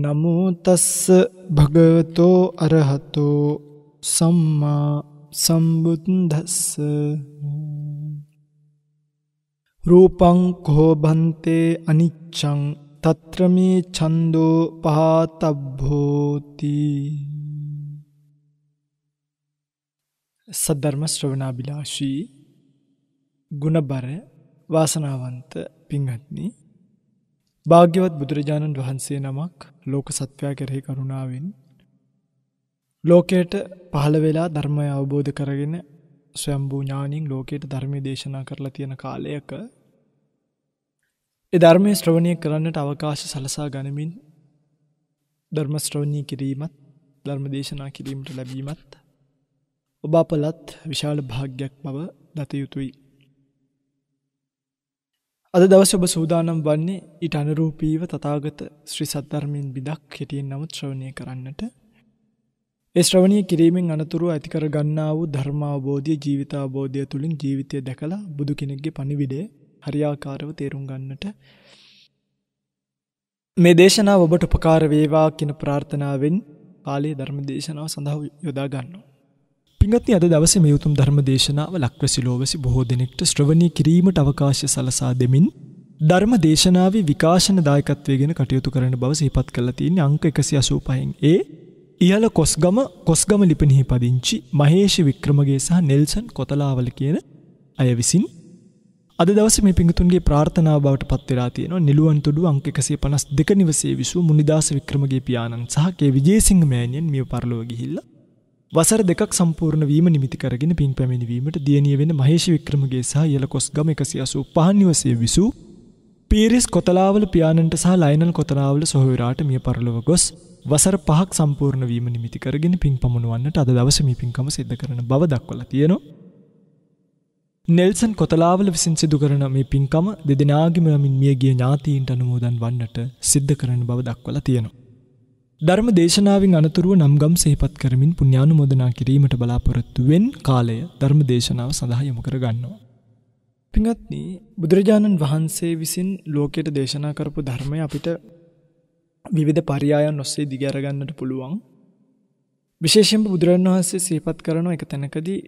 නමෝ තස්ස භගවතෝ අරහතෝ සම්මා සම්බුද්දස්ස රූපං කෝ බන්තේ අනිච්ඡං తත්‍ර මේ ඡන්தோ පහතබ්බෝති සද්ධර්ම ශ්‍රවණාබිලාෂී ගුණබර වාසනාවන්ත පින්වත්නි භාග්‍යවත් බුදුරජාණන් වහන්සේ නමක් ලෝක සත්වයා කෙරෙහි කරුණාවෙන් ලෝකයට පහළ වෙලා ධර්මය අවබෝධ කරගෙන ස්වයම්භූ ඥානින් ලෝකයට ධර්මය දේශනා කරලා තියෙන කාලයක ඒ ධර්මය ශ්‍රවණය කරන්නට අවකාශ සලසා ගනිමින් ධර්ම ශ්‍රවණී කිරීමත් ධර්ම දේශනා කිරීමට ලැබීමත් ඔබ අපලත් විශාල භාග්‍යයක් බව දත යුතුයි අද දවස ඔබ සූදානම් වන්නේ ඊට අනරූපීව තතාගත ශ්‍රී සද්ධර්මයෙන් බිදක් හෙටියෙන් නමුත් ශ්‍රවණය කරන්නට. ඒ ශ්‍රවණය කිරීමෙන් අනතුරුව ඇතිකර ගන්නා වූ ධර්මාබෝධය ජීවිතාබෝධය තුළින් ජීවිතය දැකලා බුදු කෙනෙක්ගේ පණිවිඩේ හරියාකාරව තේරුම් ගන්නට. මේ දේශනාව ඔබට උපකාර වේවා කියන ප්‍රාර්ථනාවෙන් පාලේ ධර්ම දේශනාව සඳහා යොදා ගන්නවා. පිගත්ති අද දවස මේ උතුම් ධර්ම දේශනාව ලක්වැසි ලෝවැසි බොහෝ දෙනෙක්ට ශ්‍රවණී කිරීමට අවකාශය සලසා දෙමින් ධර්ම දේශනාව විකාශන දායකත්වය ගෙන කටයුතු කරන බව සහිපත් කළ තියෙන අංක එකසි අසූපයෙන් ඒ ඉහල කොස්ගම කොස්ගම ලිපිනිහි පදිංචි මහේෂ වික්‍රමගේ සහ නෙල්සන් කොතලාවල කියන අය විසින් අද දවස මේ පිඟතුන්ගේ ප්‍රාර්ථනා බවට පත්වෙලා තියෙන නිලුවන්තුඩු අංක එකසේ පනස් දෙක නිවසේ විසූ මුනිදාස වික්‍රමගේ පියාණන් සහකේ විජේසිංහ මෑනියන් මිය පරලෝ ගිහිල්ලා වසර දෙකක් සම්පූර්ණ වීම නිමිති කරගෙන පින් පැමිණවීමට දියණිය වෙන මහේෂ වික්‍රමගේ සහ යලකොස්ගම 185 නිවසේ විසූ පීරිස් කොතලාවල පියාණන්ට සහ ලයනල් කොතලාවල සොහොයුරාට මිය පරලොව ගොස් වසර පහක් සම්පූර්ණ වීම නිමිති කරගෙන පින් පමුණුවන්නට අද දවස මේ පින්කම සිද්ධ කරන බව දක්වලා තියෙනවා. නෙල්සන් කොතලාවල විසින් සිදු කරන මේ පින්කම දෙදෙනනාගිමමින් මියගේ ඥාතීන්ට අනුමෝදන් වන්නට සිද්ධ කරන බව දක්වලා තියෙනවා. ධර්ම දේශනාවෙන් අනතුරුව නම්ගම් සේපත් කරමින් පුුණ්ඥානු මොදනා කිරීමට බලාපොරොත්තුවෙන් කාලය ධර්ම දේශනාව සඳහයම කරගන්නවා. පිඟත්න බුදුරජාණන් වහන්සේ විසින් ලෝකයට දේශනා කරපු ධර්මය අපිට විවිධ පරියායන් ඔස්සේ දිගැරගන්නට පුළුවන්. විශේෂෙන් බුදුරන් වහන්සේ සේපත් කරනවා එක තැනකදී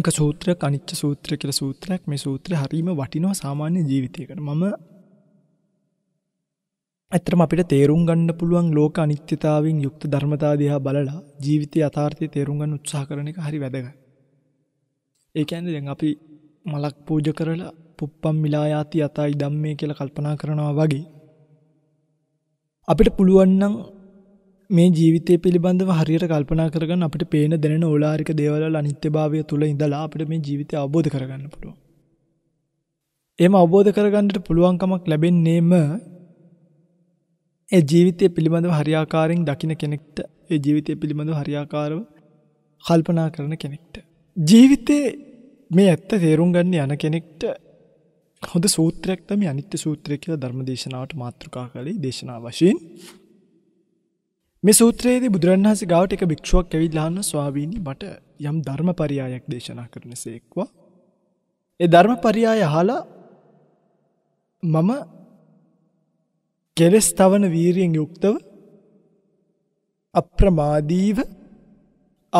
එක සූත්‍ර කනිච්ච සූත්‍ර කියල සූත්‍රයක් මේ සූත්‍ර හරීම වටිනවා සාමාන්‍ය ජීවිතයකට මම ඇත්තටම අපිට තේරුම් ගන්න පුළුවන් ලෝක අනිත්‍යතාවයෙන් යුක්ත ධර්මතා දිහා බලලා ජීවිතයේ යථාර්ථය තේරුම් ගන්න උත්සාහ කරන එක හරි වැදගත්. ඒ කියන්නේ දැන් අපි මලක් පූජ කරලා පුප්පම් මිලායාති යතයි ධම්මේ කියලා කල්පනා කරනවා වගේ අපිට පුළුවන් නම් මේ ජීවිතය පිළිබඳව හරියට කල්පනා කරගන්න අපිට පේන දැනෙන ඕලාරික දේවල් වල අනිත්‍යභාවය තුල ඉඳලා අපිට මේ ජීවිතය අවබෝධ කරගන්න පුළුවන්. එහෙම අවබෝධ කරගන්නට පුළුවන්කමක් ලැබෙන්නේම ඒ ජීවිතය පිළිබඳව හරියාකාරෙන් දකින කෙනෙක්ට ඒ ජීවිතය පිළිබඳව හරියාකාරව කල්පනා කරන කෙනෙක්ට. ජීවිතේ මේ ඇත්ත තේරුම් ගන්න යන කෙනෙක්ට හොඳ සූත්‍රයක්තම අනිත්‍ය සූත්‍රය කියලා ධර්ම දේශනාවට මාතෘකා කළේ දේශනා වශයෙන්. මේ සූත්‍රයේදී බුදුරන් වහස ගාවට එක භික්ෂුවක් ඇවිල්ලාන්න ස්වාවීණී මට යම් ධර්ම පරියායක් දේශනා කරන සේක්වා. ඒ ධර්ම පරියාය හලා මම කෙලස් තවන වීරියෙන් යුක්තව අප්‍රමාදීව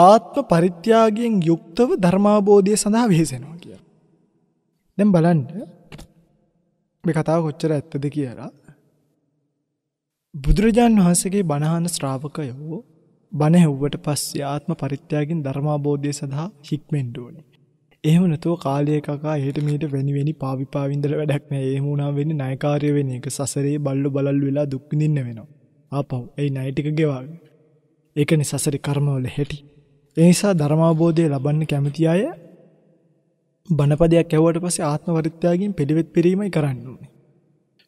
ආත්ම පරිත්‍යාගයෙන් යුක්තව ධර්මාබෝධය සඳහා වෙහෙසෙනවා කියලා. දැන් බලන්න මේ කතාව කොච්චර ඇත්තද කියලා. බුදුරජාන් වහන්සේගේ බණහන ශ්‍රාවකයෝ බණ හෙව්වට පස්සේ ආත්ම පරිත්‍යාගයෙන් ධර්මාබෝධය සඳහා හික්මෙන්න ඕනේ. එහෙම නැතුව කාලය කකා හෙට මීට වැනි වෙනි පාවිපාවින්දල වැඩක් නෑ එහෙම වුණා වෙන්නේ ණයකාරය වෙන එක සසරේ බල්ලු බලල් වෙලා දුක් විඳින්න වෙනවා. ආපහු ඒ ණය ටික ගෙවාගෙන. ඒකනේ සසරේ කර්මවල හැටි. ඒ නිසා ධර්මාබෝධය ලබන්න කැමති අය බණපදයක් ඇහුවට පස්සේ ආත්ම වරිත්‍යාගයෙන් පිළිවෙත් පිරීමයි කරන්න ඕනේ.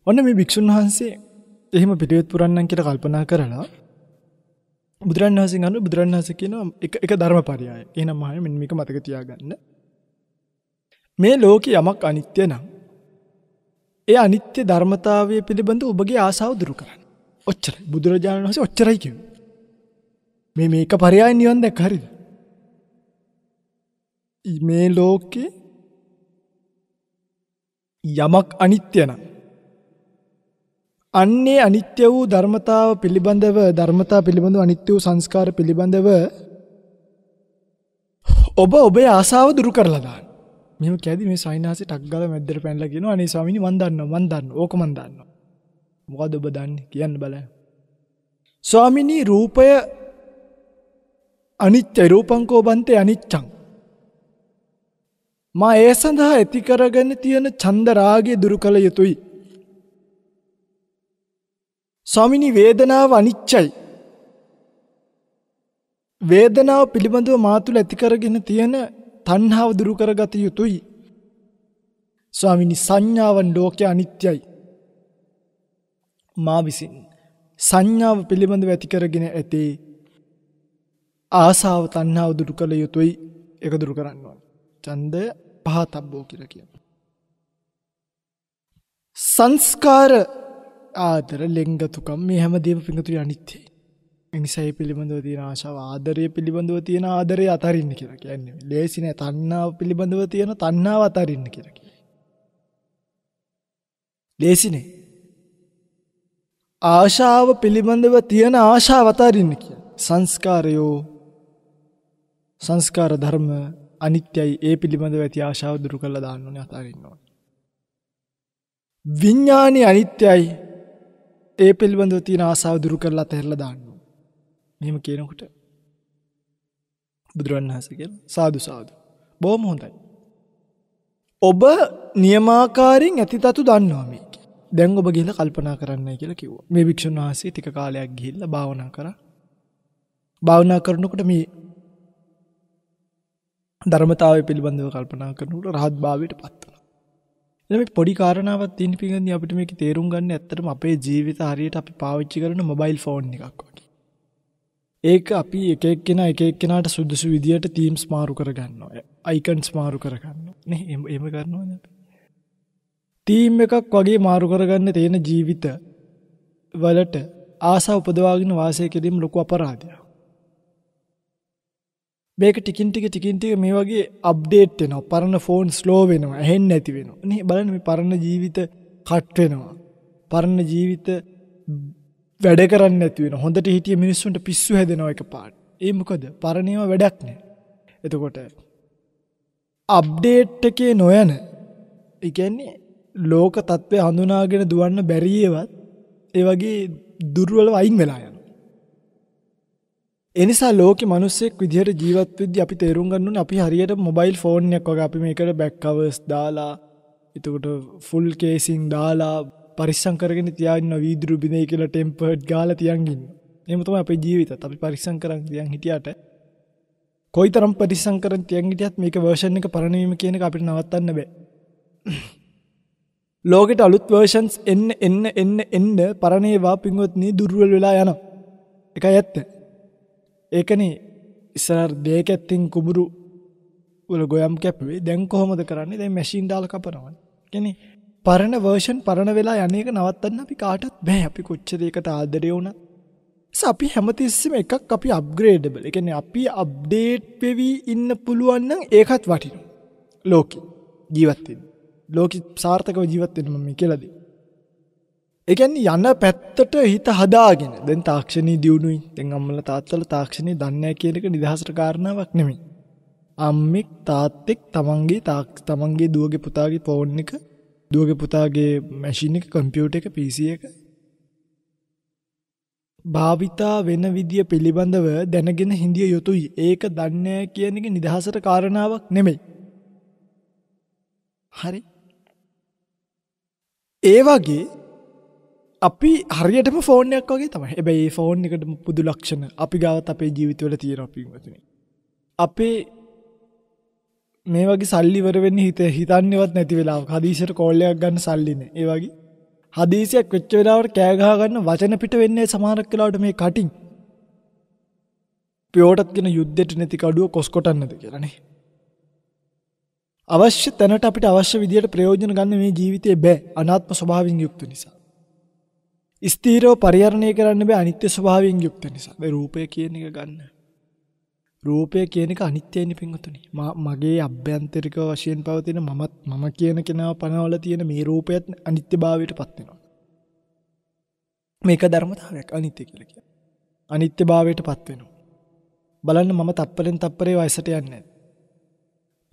ඔන්න මේ භික්ෂුන් වහන්සේ එහෙම පිළිවෙත් පුරන්නම් කියලා කල්පනා කරලා බුදුරන් වහන්සේ අනුව බුදුරන් වහන්සේ කියනවා එක එක ධර්මපරයය. එහෙනම් මහණෙනි මෙන්න මේක මතක තියාගන්න. මේ ලෝක යමක් අනිත්‍ය නම්. ඒ අනිත්‍ය ධර්මතාවය පිළිබඳ ඔබගේ ආසාාව දුරු කරන්න. ඔච්චර බුදුරජාණන් වහස ඔච්චරයි කිව. මේ මේක පරයායි නිවන් දැක් හරිද. මේ ලෝකේ යමක් අනිත්‍ය නම්. අන්නේ අනිත්‍ය වූ ධර්මතාව පිළිබඳව ධර්මතා පිළිබඳව අනිත්‍ය වූ සංස්කාර පිළිබඳව ඔබ ඔබේ ආසාාව දුරු කරලදාන්න. මෙම කැද මේ සයිනාස ටක්ගල මැදර පැල්ලගෙන අනේ ස්වාමිනි වන්දන්න වන්දන්න ඕක මන්දන්න. මොකද ඔබ දන්න කියන්න බල. ස්වාමිනී රූපය අනිච්ච රූපංකෝ බන්තය අනිච්චං. මා ඒ සඳහා ඇතිකරගන්න තියෙන චන්දරාගේ දුරු කළ යුතුයි. ස්වාමිනි වේදනාව අනිච්චයි. වේදනාව පිළිබඳව මාතුළ ඇතිකරගෙන තියෙන තණ්හාව දුරු කරගත යුතුයි. ස්වාමිනි සංඥාවන් ලෝකයේ අනිත්‍යයි. මා විසින් සංඥාව පිළිබඳව ඇති කරගෙන ඇතේ ආසාව තණ්හාව දුරු කළ යුතුයි ඒක දුරු කරන්න ඕන. ඡන්දය පහතබ්බෝ කියලා කියනවා. සංස්කාර ආදර ලෙංගතුකම් මේ හැම දේම පිඟුතුරි අනිත්‍යයි. මිනිසයි පිළිබඳව තියෙන ආශාව ආදරය පිළිබඳව තියෙන ආදරය අතරින්න කියලා කියන්නේ. ලේසි නෑ තණ්හාව පිළිබඳව තියෙන තණ්හාව අතරින්න කියලා කියන්නේ. ලේසි නෑ. ආශාව පිළිබඳව තියෙන ආශාව අතරින්න කියලා. සංස්කාරයෝ සංස්කාර ධර්ම අනිත්‍යයි ඒ පිළිබඳව ඇති ආශාව දුරු කළා දාන්න ඕනේ අතරින්න ඕනේ. විඥානි අනිත්‍යයි ඒ පිළිබඳව තියෙන ආශාව දුරු කරලා තැරලා දාන්න. මෙම කියනකොට බුදුරන් හසකල් සාදු සාදු බෝම හොඳයි. ඔබ නියමාකාරෙන් ඇති තතු දන්නවාමේ දැන් ඔබ ගිහිල්ලා කල්පනා කරන්නයි කියලා කිව්වා. මේ වික්ෂුන් වහන්සේ ටික කාලයක් ගිහිල්ලා භාවනා කරා. භාවනා කරනකොට මේ ධර්මතාවය පිළිබඳව කල්පනා කරනකොට රහත් භාවයට පත් වෙනවා. එනම් මේ පොඩි කාරණාවක් තියෙන පිටින් අපිට මේක තේරුම් ගන්න ඇත්තටම අපේ ජීවිත හරියට අපි පාවිච්චි කරන මොබයිල් ෆෝන් එකක් වගේ. ඒක අපි එක එක්කෙනා එක එක්කෙනාට සුදුසු විදියට තීම්ස් මාරු කරගන්නවා. අයිකන්ස් මාරු කරගන්නවා. නේ එහෙම කරනවද අපි? තීම් එකක් වගේ මාරු කරගන්න තියෙන ජීවිත වලට ආසා උපදවාගෙන වාසය කිරීම ලොකු අපරාධයක්. මේක ටිකින් ටික ටිකින් ටික මේ වගේ අප්ඩේට් වෙනවා. පරණ ෆෝන් ස්ලෝ වෙනවා. ඇහෙන්නේ නැති වෙනවා. නේ බලන්න මේ පරණ ජීවිත කට් වෙනවා. පරණ ජීවිත වැඩ කරන්න ඇතිවෙන හොඳට හිටිය මිනිස්සුන්ට පිස්සු හැදෙනව එක පාට් ඒ මොකද පරණයව වැඩක් නෑ එතකොට අප්ඩේට් එකේ නොයන එකන්නේ ලෝක තත්ත්වය හඳුනාගෙන දුවන්න බැරියවත් ඒ වගේ දුර්වල වයින් වෙලා යන එනිසා ලෝක මනුස්සෙක් විදිහට ජීවත් විද අපි තේරුම් ගන්නුන් අපි හරියට මොබයිල් ෆෝන්යක් වගේ අපි මේකට බැක්කවස් දාලා එතකොට ෆුල් කේසින් දාලා පරිස්සං කරගෙන තියන්න වීදුරු බිනේ කියලා ටෙම්පර්ඩ් ගාල තියන්ගින් එම තම අපේ ජීවිත අපි පරිස්සං කරන් තියන් හිටියට කොයි තරම් පරිස්සං කරන් තියන් හිටියත් මේක වර්ෂන් එක පරණවීම කියන එක අපිට නවත්තන්න බෑ ලෝකෙට අලුත් වර්ෂන්ස් එන්න එන්න එන්න එන්න පරණේවා පින්වත්නී දුර්වල් වෙලා යන එක ඇත්ත ඒකනේ ඉස්සරර් දෙක ඇත්තිං කුබුරු වල ගොයම් කැප්වේ දැන් කොහොමද කරන්නේ දැ මැශීන් ඩාල කපනවන් කෙනෙ පරණ වර්ෂන් පරණ වෙලා යන එක නවත්තන්න අපි කාටත් බෑ අපි කොච්චර ඒකට ආදරේ වුණත්. අපි හැමතිස්සෙම එකක් අපි අප්ග්‍රේඩබල්. ඒ කියන්නේ අපි අප්ඩේට් වෙවි ඉන්න පුළුවන් නම් ඒකත් වටිනවා. ලෝකෙ ජීවත් වෙන්න. ලෝකෙ සාර්ථකව ජීවත් වෙන්න මම කියලා දෙන්නේ. එකන්නේ යන පැත්තට හිත හදාගෙන දැන් තාක්ෂණී දියුණුයි දැන් අම්මල තාත්තල තාක්ෂණය දන්න කියලක නිදහසට කාරණාවක් නෙමේ. අම්මෙක් තාත්තෙක් තමන්ගේ තාක් තමන්ගේ දුවගේ පුතාගේ පෝන් එක දුවගේ පුතාගේ මැෂින් එක කම්පියුටර් එක PC එක භාවිතා වෙන විදිය පිළිබඳව දැනගෙන හිඳිය යුතුයි. ඒක දන්නේ කියන එක නිදහසට කාරණාවක් නෙමෙයි. හරි. ඒ වගේ අපි හරියටම ෆෝර්නයක් වගේ තමයි එබැයි ෆෝන් එකට පුදු ලක්ෂණ අපි ගාවත් අපේ ජීවිතවල තියෙන අපිවතුන. අපේ මේ වගේ සල්ලිවර වෙන්න හිත හිතන්නවත් නැති වෙලා හදීසියට කෝල්ලයක් ගන්න සල්ලින ඒ වගේ හදීසියක් වෙච්ච වෙලාවට කෑගහ ගන්න වචන පිට වෙන්නේ සමහරක් වෙලාවට මේ කටින් පියෝටත් ගෙන යුද්ධෙට නැති කඩුව කොස්කොටන්නද කියලානේ අවශ්‍ය තැනට අපිට අවශ්‍ය විදියට ප්‍රයෝජන ගන්න මේ ජීවිතේ බෑ අනාත්ම ස්වභාවයෙන් යුක්ත නිසා. ස්ථීරව පරිහරණය කරන්න බෑ අනිත්‍ය ස්වභාවයෙන් යුක්ත නිසා. මේ රූපය කියන එක ගන්න. රූපය කියන එක අනිත්‍යයිනි පින්වතුනි. මගේ අභ්‍යන්තරික වශයෙන් පවතින මමත් මම කියන කෙනාව පනවල තියෙන මේ රූපයත් අනිත්‍යභාවයටපත් වෙනවා. මේක ධර්මතාවයක් අනිත්‍ය කියලා කියන්නේ. අනිත්‍යභාවයටපත් වෙනවා. බලන්න මම තප්පරෙන් තප්පරේ වයසට යන්නේ නැද්ද?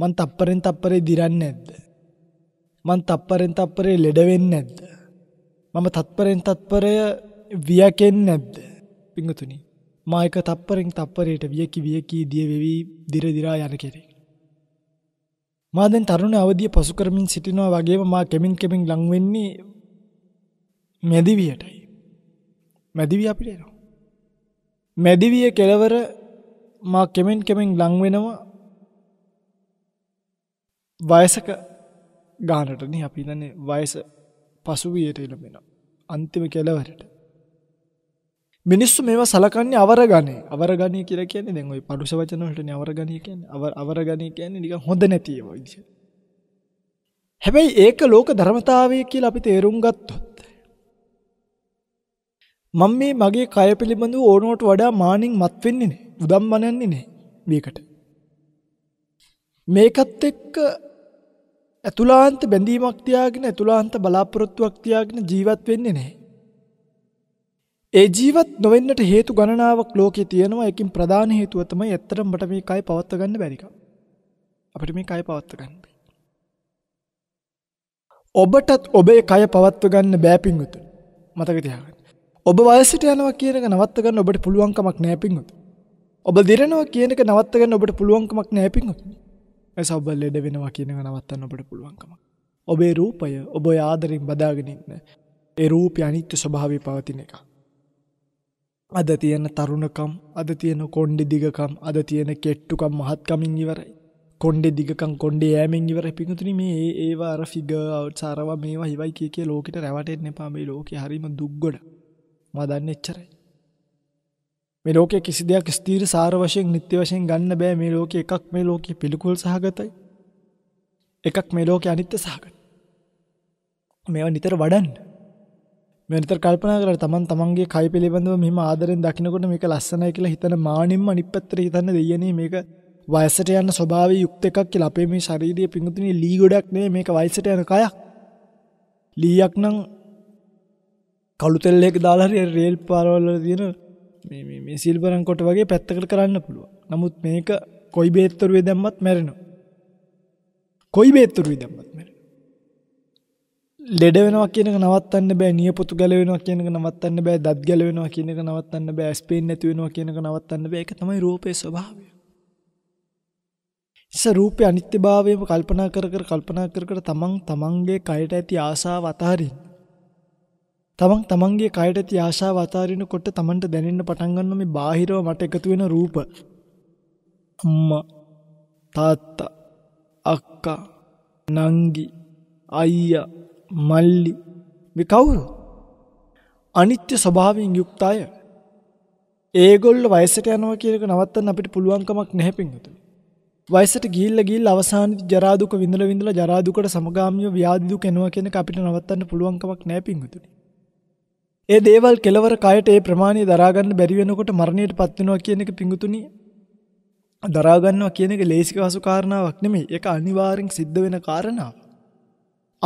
මං තප්පරෙන් තප්පරේ දිරන්නේ නැද්ද? මං තප්පරෙන් තප්පරේ ලෙඩ වෙන්නේ නැද්ද? මම තත්පරෙන් තත්පරය වියකෙන්නේ නැද්ද? පින්වතුනි මා එක තප්පරෙන් තප්පරයට වියකි වියකි දිය වෙවි දිර දිරා යන කෙනෙක්. මා දැන් තරුණ අවධිය පසු කරමින් සිටිනවා වගේම මා කෙමින් කෙමින් ලං වෙන්නේ මැදිවියටයි. මැදිවිය අපිට එනවා. මැදිවිය කෙලවර මා කෙමෙන් කෙමෙන් ලං වෙනවා වයසක ගානටනේ අපි ඉන්නේ වයස පසුවියට එළඹෙනවා. අන්තිම කෙලවරට මිනිස්සු මේවා සලකන්නේ අවරගණේ. අවරගණේ කියලා කියන්නේ දැන් ওই පරුෂ වචන වලටනේ අවරගණේ කියන්නේ. අවර අවරගණේ කියන්නේ නිකන් හොඳ නැති ඒවා විදිහට. හැබැයි ඒක ලෝක ධර්මතාවය කියලා අපි තේරුම් ගත්තොත් මම මේ මගේ කය පිළිබඳව ඕනෝට වඩා මානින් මත් වෙන්නේ නේ. උදම් මනන්නේ නේ මේකට. මේකත් එක්ක ඇතුලාන්ත බැඳීමක් තියාගෙන ඇතුලාන්ත බලාපොරොත්තුවක් තියාගෙන ජීවත් වෙන්නේ නැහැ. ඒ ජීවත් නොවෙන්නට හේතු ගණනාවක් ලෝකේ තියෙනවා. ඒකින් ප්‍රධාන හේතුව තමයි ඇත්තටම මට මේ කය පවත්ව ගන්න බැරි කම. අපිට මේ කය පවත්ව ගන්න බැහැ. ඔබටත් ඔබේ කය පවත්ව ගන්න බෑ පිංගුතුනි. මතක තියාගන්න. ඔබ වයසට යනවා කියන එක නවත්ත ගන්න ඔබට පුළුවන්කමක් නැහැ පිංගුතුනි. ඔබ දිරනවා කියන එක නවත්ත ගන්න ඔබට පුළුවන්කමක් නැහැ පිංගුතුනි. එස ඔබ ලෙඩ වෙනවා කියන එක නවත්තන්න ඔබට පුළුවන්කමක්. ඔබේ රූපය ඔබ ආදරෙන් බදාගෙන ඉන්න. ඒ රූපය අනිත්‍ය ස්වභාවය පවතින එකක්. අද තියෙන තරුණකම් අද තියෙන කොණ්ඩෙ දිගකම් අද තියෙන කෙට්ටුකම් මහත්කමින් ඉවරයි කොණ්ඩෙ දිගකම් කොණ්ඩේ ෑමෙන් ඉවර පිඟතුන මේ ඒවා අර ෆිග අවට්සාරව මේවා හිවයි කිය කිය ලෝකට රැවටෙන් එපාමේ ලෝක හරිම දුක්ගොඩ මදන්න එච්චරයි මේ ලෝක කිසි දෙයක් ස්තීර සාර වශයෙන් නිත්‍ය වශයෙන් ගන්න බෑ මේ ලෝක එකක් මේ ලෝක පිළිකුල් සහගතයි එකක් මේ ලෝක අනිත්‍ය සහගත මේවා නිතර වඩන්න මේ නිතර කල්පනා කරලා තමන් තමන්ගේ කය පිළිබඳව මෙහිම ආදරෙන් දකිනකොට මේක ලස්සනයි කියලා හිතන මාණින්ම අනිත් පැත්තට හිතන්න දෙයනේ මේක වයසට යන ස්වභාවය යුක්ත එකක් කියලා අපේ මේ ශාරීරියේ පිඟුතුනේ ලී ගොඩක් නෙමෙයි මේක වයසට යන කයක් ලීයක් නම් කළු තෙල් එක දාලා හරි රේල් පාරවල් වල තියෙන මේ මේ මේ සිල්වරන් කොට වගේ පැත්තකට කරන්න පුළුවන්. නමුත් මේක කොයි බේත්තරුවේ දැම්මත් මැරෙනවා. කොයි බේත්තරුවේ දැම්මත් මැරෙනවා. ලෙඩ වෙනවා කියන එක නවත්තන්න බෑ නියපොතු ගැලවෙනවා කියන එක නවත්තන්න බෑ දත් ගැලවෙනවා කියන එක නවත්තන්න බෑ ඇස් පේන්නේ නැති වෙනවා කියන එක නවත්තන්න බෑ ඒක තමයි රූපේ ස්වභාවය. ඉස්ස රූපේ අනිත්‍යභාවයම කල්පනා කර කර කල්පනා කර කර තමන් තමන්ගේ කයට ඇති ආශාව අතහරින්න. තමන් තමන්ගේ කයට ඇති ආශාව අතහරිනකොට තමන්ට දැනෙන්න පටන් ගන්නවා මේ බාහිරව මට එකතු වෙන රූප. අම්මා තාත්තා අක්කා නංගි අයියා මල්ලි මේ කවුරු? අනිත්‍ය ස්වභාවයෙන් යුක්ත අය. ඒගොල්ල වයසට යනවා කියන එක නවත්තන්න අපිට පුළුවන් කමක් නැහැ පින්වතුනි. වයසට ගිහිල්ලා ගිහිල්ලා අවසානයේ ජරා දුක විඳලා විඳලා ජරා දුකට සමගාමීව ව්‍යාධි දුක එනවා කියන එක අපිට නවත්තන්න පුළුවන් කමක් නැහැ පින්වතුනි. ඒ දේවල් කෙලවර කයට ඒ ප්‍රමාණය දරාගන්න බැරි වෙනකොට මරණයට පත් වෙනවා කියන එක පිඟුතුනි දරාගන්නවා කියන එක ලේසික හසු කාරණාවක් නෙමෙයි ඒක අනිවාර්යෙන් සිද්ධ වෙන කාරණාවක්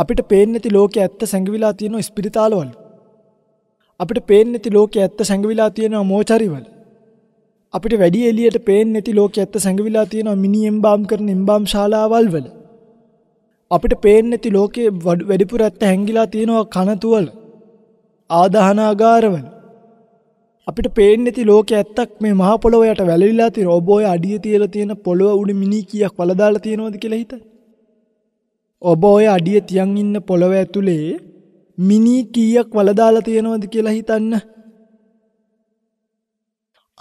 අපිට පේන්නේ නැති ලෝකයේ ඇත්ත සැඟවිලා තියෙන ස්පිරිතාලවල. අපිට පේන්නේ නැති ලෝකයේ ඇත්ත සැඟවිලා තියෙන මෝචරිවල. අපිට වැඩි එළියට පේන්නේ නැති ලෝකයේ ඇත්ත සැඟවිලා තියෙන මිනි එම්බාම් කරන එම්බාම් ශාලාවල් වල. අපිට පේන්නේ නැති ලෝකයේ වැඩිපුර ඇත්ත හැංගිලා තියෙනවා කනතුවල. ආදාහනාගාරවල. අපිට පේන්නේ නැති ලෝකයේ ඇත්තක් මේ මහ පොළොව යට වැළවිලා තියෙන ඔබ ඔය අඩිය තියලා තියෙන පොළොව උඩ මිනි කීයක් වලදාලා තියෙනවද කියලා හිතන්න. ඔබ ඔය අඩිය තියන් ඉන්න පොළොව ඇතුලේ මිනී කීයක් වල දාලා තියෙනවද කියලා හිතන්න.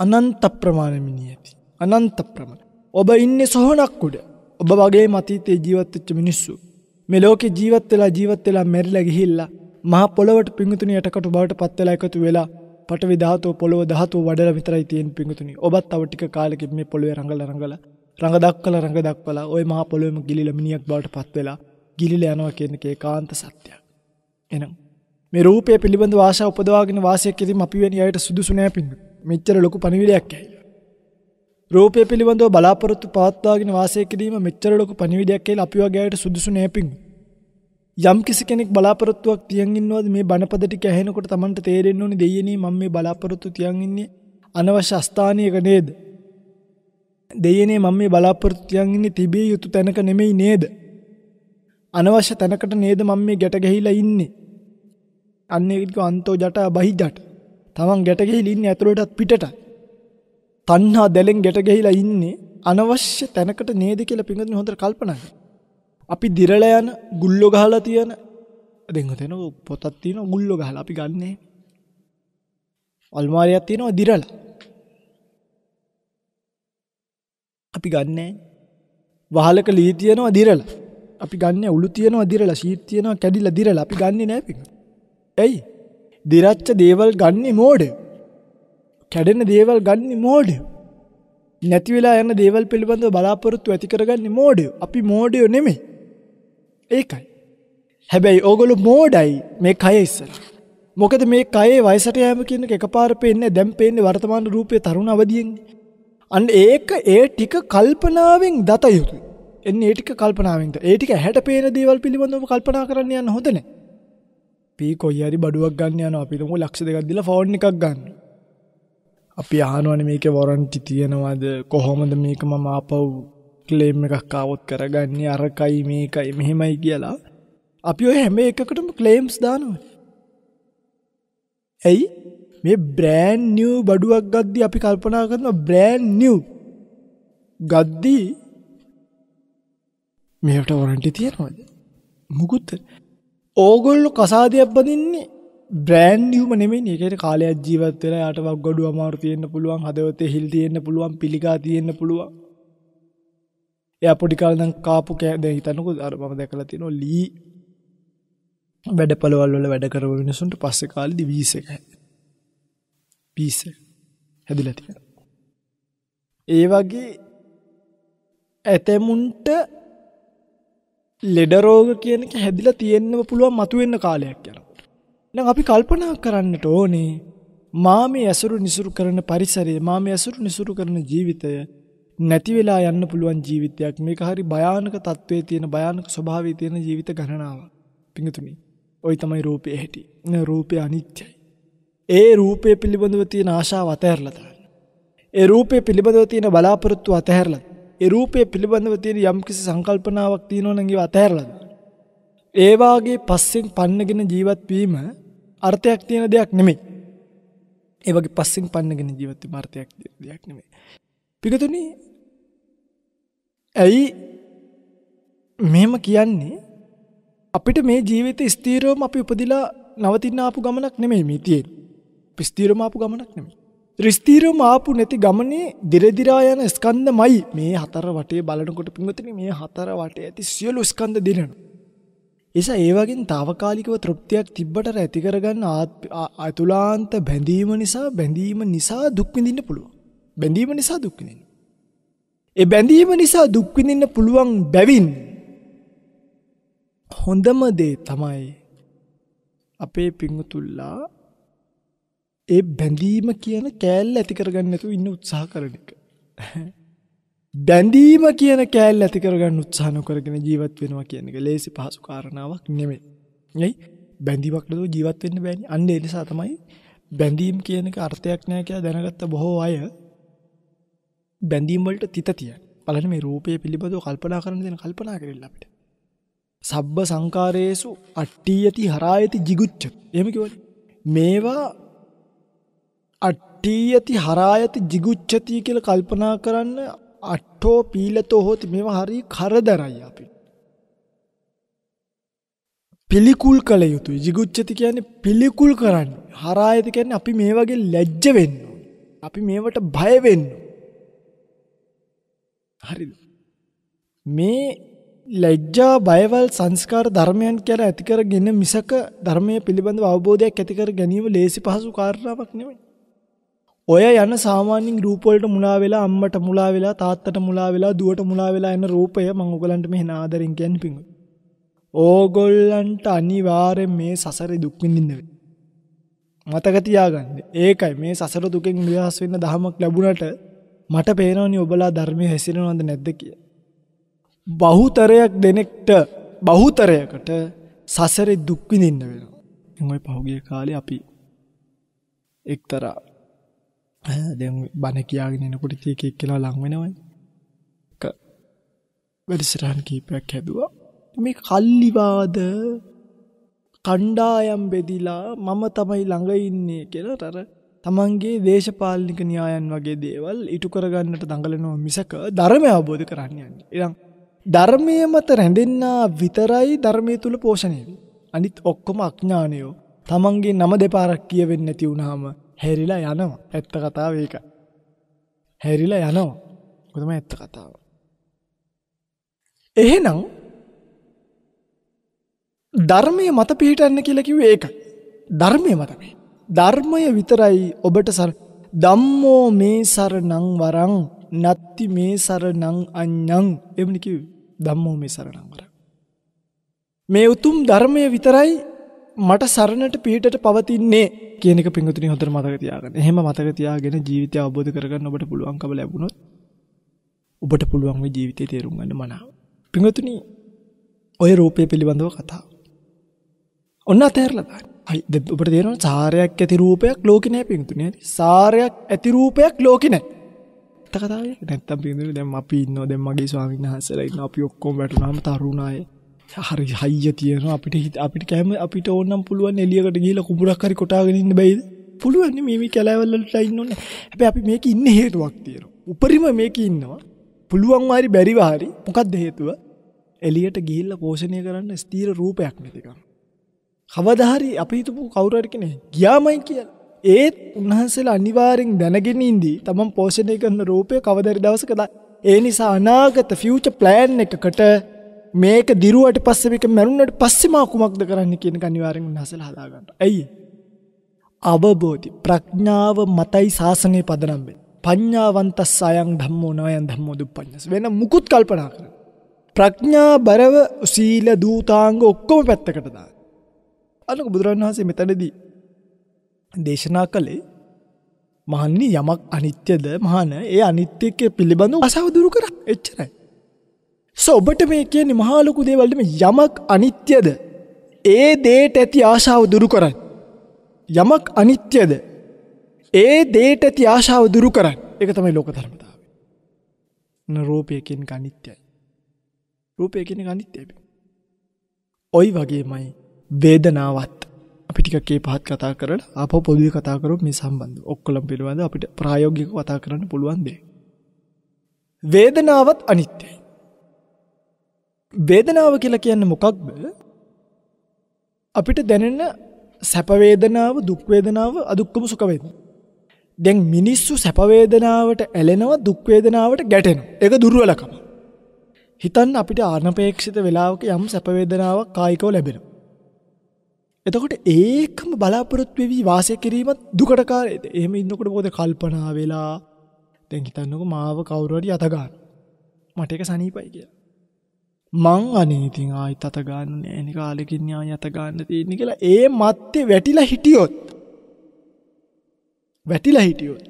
අනන්ත ප්‍රමාණ මිනී ඇති. අනන්ත ප්‍රමාණ. ඔබ ඉන්නේ සොහනක් උඩ. ඔබ වගේ මතීතේ ජීවත් වෙච්ච මිනිස්සු මේ ලෝකේ ජීවත් වෙලා ජීවත් වෙලා මැරිලා ගිහිල්ලා මහා පොළොවට පිඟුතුණි යටකටු බවට පත් වෙලා එකතු වෙලා පටවි ධාතුව පොළොව ධාතුව වඩලා විතරයි තියෙන පිඟුතුණි ඔබත් තව ටික කාලෙකින් මේ පොළොවේ රඟලා රඟලා රඟ දක්කලා රඟ දක්වලා ওই මහා පොළොවේම ගිලිලා මිනිහක් බවට පත් වෙලා ගිලිලා යනවා කියන එකේ කාන්ත සත්‍යයක්. එහෙනම් මේ රූපය පිළිබඳ වාසාව උපදවාගෙන වාසය කිරීම අපි වෙන අයට සුදුසු නෑ පින්න. මෙච්චර ලොකු පණිවිඩයක් ඇයි. රූපය පිළිබඳව බලාපොරොත්තු පවත්වාගෙන වාසය කිරීම මෙච්චර ලොකු පණිවිඩයක් කියලා අපි වගේ අයට සුදුසු නෑ පින්න. යම් කිසි කෙනෙක් බලාපොරොත්තුවක් තියන් ඉන්නවද මේ බණපද ටික ඇහෙනකොට Tamanට තේරෙන්න ඕනේ දෙයියනේ මම මේ බලාපොරොත්තු තියන් ඉන්නේ අනවශ්‍ය ස්ථානයක නේද? දෙයියනේ මම මේ බලාපොරොත්තු තියන් ඉන්නේ තිබිය යුතු තැනක නෙමෙයි නේද? අනවශ්‍ය තැනකට නේද මම මේ ගැට ගැහිලා ඉන්නේ. අන්න ඒක අන්තෝ ජටා බහි ජට. තමන් ගැට ගැහිලා ඉන්නේ ඇතුළටත් පිටටත්. තණ්හා දැලෙන් ගැට ගැහිලා ඉන්නේ අනවශ්‍ය තැනකට නේද කියලා පින්වත්නි හොඳට කල්පනා අපි දිරලා යන ගුල්ලෝ ගහලා තියෙන දැන් හොතේන පොතක් තියෙනවා ගුල්ලෝ ගහලා අපි ගන්නෑ. අල්මාරියක් තියෙනවා දිරලා. අපි ගන්නෑ. වහලක ලී තියෙනවා දිරලා. අපි ගන්න උළු තියෙනවා දිරලා ශීට් තියෙනවා කැඩිලා දිරලා අපි ගන්නේ නැහැ පිට. ඇයි? දිරච්ච දේවල් ගන්නේ මෝඩ. කැඩෙන දේවල් ගන්නේ මෝඩ. නැති වෙලා යන දේවල් පිළිබඳව බලාපොරොත්තු ඇති කරගන්නේ මෝඩය. අපි මෝඩයෝ නෙමෙයි. ඒකයි. හැබැයි ඕගොල්ලෝ මෝඩයි මේ කය ඉස්සර. මොකද මේ කයේ වයසට යෑම කියන එක එකපාර පේන්නේ දැන් පේන්නේ වර්තමාන රූපයේ තරුණ අවදියෙන්නේ. අන්න ඒක ඒ ටික කල්පනාවෙන් දත යුතුයි. එන්න ඒටික කල්පනාවෙන්ට ඒටික හැට පේන දේවල් පිළිබඳව කල්පනා කරන්න යන්න හොඳන පී කොයිරි බඩුවක් ගන්න යන අපිතුම ලක්ෂ දෙකක්දිල ෆෝන් එකක් ගන්න අපි ආනුවන මේක වොරන්ටි තියෙනවාද කොහොමද මේක මම ආපව් ක්ලේම් එකක් කාවොත් කරගන්නේ අරකයි මේකයි මෙහෙමයි කියලා අපි ඔය හැම එකකටම ක්ලේම්ස් දානුව ඇයි මේ බ්‍රෑන් නිව් බඩුවක් ගද්දි අපි කල්පනා කරන බ්‍රෑන් නිව් ගද්දී මේකට වරන්ටි තියෙනවද මුකුත් ඕගොල්ලු කසාදයක් බදින්නේ බ්‍රෑන්් හම නෙමේ ඒකට කාලයක් ජීවත්තර යටක් ගොඩු අමාර තියෙන්න්න පුළුවන් හදවතේ හිල් තියෙන්න්න පුළුවන් පිළිකා තියෙන්න්න පුළුවන් එය පොඩිකාලදන් කාපු කෑද හිතනකු අරම දැකල තියෙනවා ලී වැඩපළවල්ල වැඩකරව වෙනසුන්ට පස්සෙ කාල්දි වීස එක පිස හැදිලතිය ඒ වගේ ඇතැමුන්ට ලෙඩ රෝග කියන එක හැදිලා තියෙන්නම පුළුවන් මතුවෙන්න කාලයක් යනකොට. දැන් අපි කල්පනා කරන්නට ඕනේ මා මේ ඇසුරු නිසුරු කරන පරිසරය, මා මේ ඇසුරු නිසුරු කරන ජීවිතය නැති වෙලා යන්න පුළුවන් ජීවිතයක්. මේක හරි භයානක තත්වයේ තියෙන භයානක ස්වභාවයේ තියෙන ජීවිත ගණනාවක්. පිංගුතුනි, ওই තමයි රූපේ හැටි. රූපේ අනිත්‍යයි. ඒ රූපය පිළිබඳව තියෙන ආශාව අතහැරලා දාන්න. ඒ රූපය පිළිබඳව තියෙන බලාපොරොත්තු අතහැරලා ඒ රූපය පිළිබඳව තියෙන යම්කිසි සංකල්පනාවක් තියෙනවා නම් ඒව අතහැරලා ඒ වාගේ පස්සෙන් පන්නගෙන ජීවත් වීම අර්ථයක් තියෙන දෙයක් නෙමෙයි. ඒ වගේ පස්සෙන් පන්නගෙන ජීවත් වීම අර්ථයක් තියෙන දෙයක් නෙමෙයි. පිටුතුනි ඇයි මෙහෙම කියන්නේ අපිට මේ ජීවිතේ ස්ථීරවම අපි උපදිලා නවතින්න ආපු ගමනක් නෙමෙයි මේ තියෙන්නේ. අපි ස්ථීරවම ආපු ගමනක් නෙමෙයි. ත්‍රිස්තීරම ආපු නැති ගමනේ දිරදිරා යන ස්කන්ධමයි මේ හතර වටේ බලනකොට පින්වතුනි මේ හතර වටේ ඇති සියලු ස්කන්ධ දිනන. එසා ඒ වගේන් తాවකාලිකව තෘප්තියක් තිබ්බට ඇති කරගන්න අතුලාන්ත බැඳීම නිසා බැඳීම නිසා දුක් විඳින්න පුළුවන්. බැඳීම නිසා දුක් විඳින්න. ඒ බැඳීම නිසා දුක් විඳින්න පුළුවන් බැවින් හොඳම දේ තමයි අපේ පිංගුතුල්ලා ඒ බැඳීම කියන කෑල්ල ඇති කරගන්න නැතුව ඉන්න උත්සාහ කරන එක. බැඳීම කියන කෑල්ල ඇති කරගන්න උත්සාහ නොකරගෙන ජීවත් වෙනවා කියන එක ලේසි පහසු කාරණාවක් නෙමෙයි. එයි බැඳීමක් නැතුව ජීවත් වෙන්න බෑනේ. අන්න ඒ නිසා තමයි බැඳීම් කියන එක අර්ථයක් නැහැ කියලා දැනගත්ත බොහෝ අය බැඳීම් වලට තිත තියන. බලන්න මේ රූපය පිළිබඳව කල්පනා කරන දෙන කල්පනා කරෙල්ල අපිට. සබ්බ සංකාරයේසු අට්ටි යති හරායති jigucca. එහෙම කිව්වනේ. මේවා අට්ඨීයති හරායති jigucchati කියලා කල්පනා කරන්න අට්ඨෝ පීලතෝ හොති මේවා හරි කරදරයි අපිට. පිළිකුල් කළ යුතුයි. jigucchati කියන්නේ පිළිකුල් කරන්න. හරායති කියන්නේ අපි මේ වගේ ලැජ්ජ වෙන්න අපි මේවට බය වෙන්න. හරිද? මේ ලැජ්ජා බයවල් සංස්කාර ධර්මයන් කියලා ඇති කරගෙන මිසක ධර්මයේ පිළිබඳව අවබෝධයක් ඇති කර ගැනීම ලේසි පහසු කාරණාවක් නෙමෙයි. ඔය යන සාමාන්‍යයෙන් රූප වලට මුලා වෙලා අම්මට මුලා වෙලා තාත්තට මුලා වෙලා දුවට මුලා වෙලා යන රූපය මම ඔයගලන්ට මෙහෙන ආදරෙන් කියන්නේ පිංගුයි. ඕගොල්ලන්ට අනිවාර්යෙන් මේ සසරේ දුක් විඳින්න වෙයි. මතක තියාගන්න. ඒකයි මේ සසර දුකෙන් නිදහස් වෙන්න ධමයක් ලැබුණට මට පේනවනි ඔබලා ධර්මයේ හැසිරෙනවද නැද්ද කිය. බහුතරයක් දෙනෙක්ට බහුතරයකට සසරේ දුක් විඳින්න වෙනවා. එන් ওই පහුගිය කාලේ අපි එක්තරා දැන් බණ කියාගෙන එනකොට එක එක කියලා ලං වෙනවනේ. එක වැඩසටහන් කීපයක් හැදුවා. මේ කල්ලිවාද කණ්ඩායම් බෙදිලා මම තමයි ළඟ ඉන්නේ කියලා අර තමන්ගේ දේශපාලනික න්‍යායන් වගේ දේවල් ඉටු කරගන්නට දඟලනවා මිසක ධර්මය අවබෝධ කරන්න යන්නේ. ඉතින් ධර්මයේ මත රැඳෙන්නා විතරයි ධර්මයේ තුල පෝෂණය වෙන්නේ. අනිත් ඔක්කොම අඥානයෝ. තමන්ගේ නම දෙපාරක් කියවෙන්නේ නැති වුනහම හැරිලා යනවා ඇත්ත කතාව ඒක හැරිලා යනවා ගොතම ඇත්ත කතාව එහෙනම් ධර්මය මත පිහිටන්න කියලකිව ඒක ධර්මය මතමේ ධර්මය විතරයි ඔබට සර දම්මෝ මේ සරණං වරං නත්ති මේ සරණං අඥං එමනිකිව දම්මෝ මේ සරණං වර මේ උතුම් ධර්මය විතරයි මට සරණට පිහිටට පවතින්නේ කියනක පිගතුන හොතර මතක තියාගෙන එහෙම මතක තියාගෙන ජීවිතය අබෝධ කරගන්න ඔබට පුළුවන්කම ලැබුණොත් ඔබට පුළුවන් ජීවිතය තේරුම් ගන්න මනාව. පිඟතුන ඔය රූපය පිළිබඳව කතා. ඔන්න අතෑරලදා හයි ඔබට දේරන සාරයක් ඇති රූපයක් ලෝකනෑ පිංතුනය සාරයක් ඇති රූපයක් ලෝකනෑ. තකතාව නැත්තම් පිඳු දැම් අපි ඉන්න දෙමගේ ස්වාමින් හසලයි අපි ඔක්කෝම් වැටුනාම තරුණායේ හරි හයිය තියෙනවා අපිට හිත අපිට කැම අපිට ඕනම් පුළුවන් එළියකට ගිහිල්ලා කුඹුරක් හරි කොටාගෙන ඉන්න බෑයිද? පුළුවන් මේ මේ කැලෑවල් වලට ඉන්න ඕනේ. හැබැයි අපි මේක ඉන්න හේතුවක් තියෙනවා. උපරිම මේක ඉන්නවා. පුළුවන් හරි බැරිව හරි මොකක්ද හේතුව? එළියට ගිහිල්ලා පෝෂණය කරන්න ස්ථීර රූපයක් නැතිකම. කවදා හරි අපි හිතපු කවුරු හරි කෙනෙක් ගියාමයි කියලා ඒත් උන්වහන්සේලා අනිවාර්යෙන් දැනගෙන ඉඳී තමන් පෝෂණය කරන රූපය කවදරි දවසක ඒ නිසා අනාගත ෆියුචර් ප්ලෑන් එකකට මේක දිරුවට පස්සෙක මැරුණට පස්සෙමා කුමක්ද කරන්න කියන අනිවාරෙන් හසල හදාගන්නට. ඇයි. අවබෝධි ප්‍රඥාව මතයි ශාසනය පදනම්බේ. පඤ්ඥාවන්තස් අයන් ධම්මෝ නොයන් ධම්මෝදු පඥස වෙන මුකුත් කල්පනා කර. ප්‍රඥා බරව සීල දූතාංග ඔක්කොම පැත්තකටදා. අලක බුදුරන් වහන්සේ මෙතැනදී. දේශනා කළේ මහන්නේ යමක් අනිත්‍යද මහන ඒ අනිත්‍යක පිළිබඳු අසවදුරු කර එච්චරයි. ඔබට මේ කියන්නේ මහාලොකු දේවල්ටම යමක් අනිත්‍යද ඒ දේට ඇති ආශාව දුරු කරන්න. යමක් අනිත්‍යද ඒ දේට ඇති ආශාව දුරු කරන්න එක තමයි ලෝක ධර්මතාව. න රූපයකින් අනිත්‍යයි. රූපයකින අනිත්‍යයබ. ඔයි වගේමයි වේදනාවත් අපි ටිකේ පහත් කතා කරට අප පොදුව කතාකරු මේ සම්බන්ධ ඔක්කොලම් පිළිබඳ අපිට ප්‍රායෝගික කතා කරන්න පුළුවන්දේ. වේදනාවත් අනිත්‍යයි. වේදනාව කියලා කියන්නේ මොකක්ද? අපිට දැනෙන සැප වේදනාව, දුක් වේදනාව, අදුක්කම සුඛ වේදනා. දැන් මිනිස්සු සැප වේදනාවට ඇලෙනවා, දුක් වේදනාවට ගැටෙනවා. ඒක දුර්වලකම. හිතන්න අපිට අනපේක්ෂිත වෙලාවක යම් සැප වේදනාවක් කායිකව ලැබෙනවා. එතකොට ඒකම බලාපොරොත්තු වෙවි වාසය කිරීමත් දුකට කාරේද? එහෙම ඉන්නකොට මොකද කල්පනා වෙලා දැන් හිතන්නකෝ මාව කවුරු හරි අත ගන්න. මට ඒක සනීපයි කියලා. මං අනේ ඉතින් ආයිත් අත ගන්න නෑනි කාලෙකින් ආයි අත ගන්න තියෙන්නේ කියලා ඒ මත්තේ වැටිලා හිටියොත් වැටිලා හිටියොත්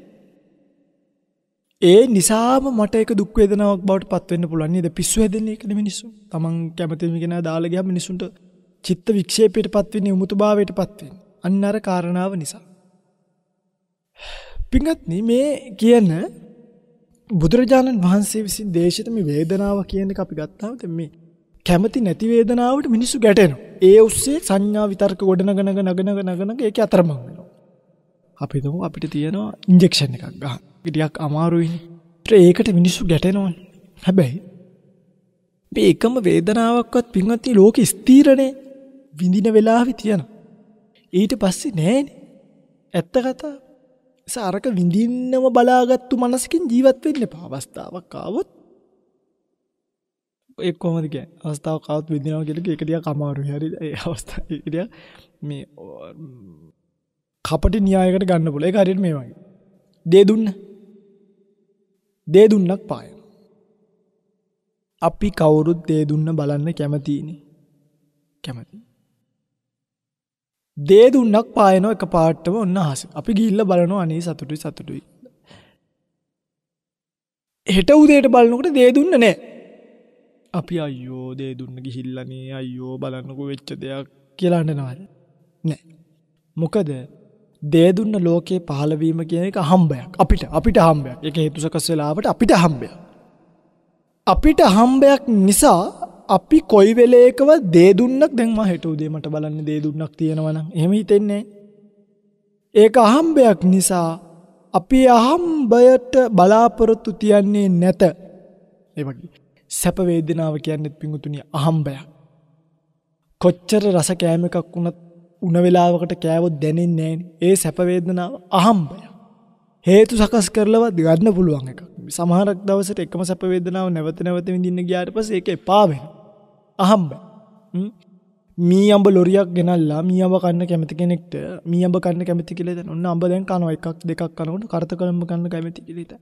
ඒ නිසාම මට ඒක දුක් වේදනාවක් බවට පත් වෙන්න පුළුවන් නේද පිස්සු හැදෙන්නේ ඒකද මිනිස්සු තමන් කැමති කෙන දාලා ගියාම මිනිසුන්ට චිත්ත වික්ෂේපයටපත් වෙන්නේ උමුතුභාවයටපත් වෙන්නේ අන්න අර කාරණාව නිසා පින්වත්නි මේ කියන බුදුරජාණන් වහන්සේ විසින් දේශිත මේ වේදනාව කියන එක අපි ගත්තාම මේ කැමති නැති වේදනාවට මිනිස්සු ගැටෙනවා. ඒ ඔස්සේ සංඥා විතර්ක ගොඩනගන නගන නගන ඒක අතරමං වෙනවා. අපි තුමු අපිට තියෙනවා ඉන්ජෙක්ෂන් එකක් ගහන්න. ටිකක් අමාරුයිනේ. ඒකට මිනිස්සු ගැටෙනවනේ. හැබැයි මේ එකම වේදනාවක්වත් පින්වත්නි ලෝකෙ ස්ථීරනේ විඳින වෙලාවෙ තියෙන. ඊට පස්සේ නෑනේ. ඇත්ත කතාව. සාරක විඳින්නම බලාගත්තු මනසකින් ජීවත් වෙන්න පාවස්ථාවක් කාවොත් එක් කොමතික අවස්ථාව කවත් විදිනාව කෙලක එකටිය කමාරු හරි අවස්ථාටිය මේ කපට නියායකට ගන්න පුල හරියට මේ වගේ දේ දුන්න දේ දුන්නක් පාය අපි කවුරුත් දේ දුන්න බලන්න කැමතිනේ කැමති දේ දුන්නක් පායනෝ එක පාට්ටම ඔන්න හස අපි ගිල්ල බලනො අනේ සතුටුයි සතුටුයි හෙට උදේට බලනකට දේ දුන්න නෑ අපි අයෝ දේ දුන්න ගිහිල්ලනේ අයෝ බලන්නකු වෙච්ච දෙයක් කියලාන්නනවද නෑ මොකද දේදුන්න ලෝකයේ පහලවීම කියන එක හම්බයක් අපිට අපිට හම්බයක් එක හේතුසකස් වෙලාවට අපිට හම්බයක්. අපිට හම්බයක් නිසා අපි කොයි වෙලේකව දේ දුන්නක් දැන් මම හෙට උදේ මට බලන්න දේ දුන්නක් තියෙනවා නම් එහෙම හිතෙන්නේ ඒක අහම්බයක් නිසා අපි අහම්බයට බලාපොරොත්තු තියන්නේ නැත. ඒ වගේ සැප වේදනාව කියන්නේත් පිඟුතුනි අහම්බයක්. කොච්චර රස කෑම එකක් වුණත් උණ වේලාවකට කෑවොත් දැනෙන්නේ ඒ සැප වේදනාව අහම්බයක්. හේතු සකස් කරලවත් ගන්න පුළුවන් එකක්. සමහරක් දවසට එකම සැප වේදනාව නැවත නැවත විඳින්න ගියාට පස්සේ ඒක එපා වෙනවා. අහම්බ මී අම්ඹ ලොරියක් ගෙනල්ලා මිය අඹ කන්න කැමති කෙනෙක්ට මිය අඹ කන්න කැමති කිලෙද ඔන්න අඹ දැන් කනවා එකක් දෙකක් කනවට කරත කළම්ඹ කන්න කැමති කිලෙත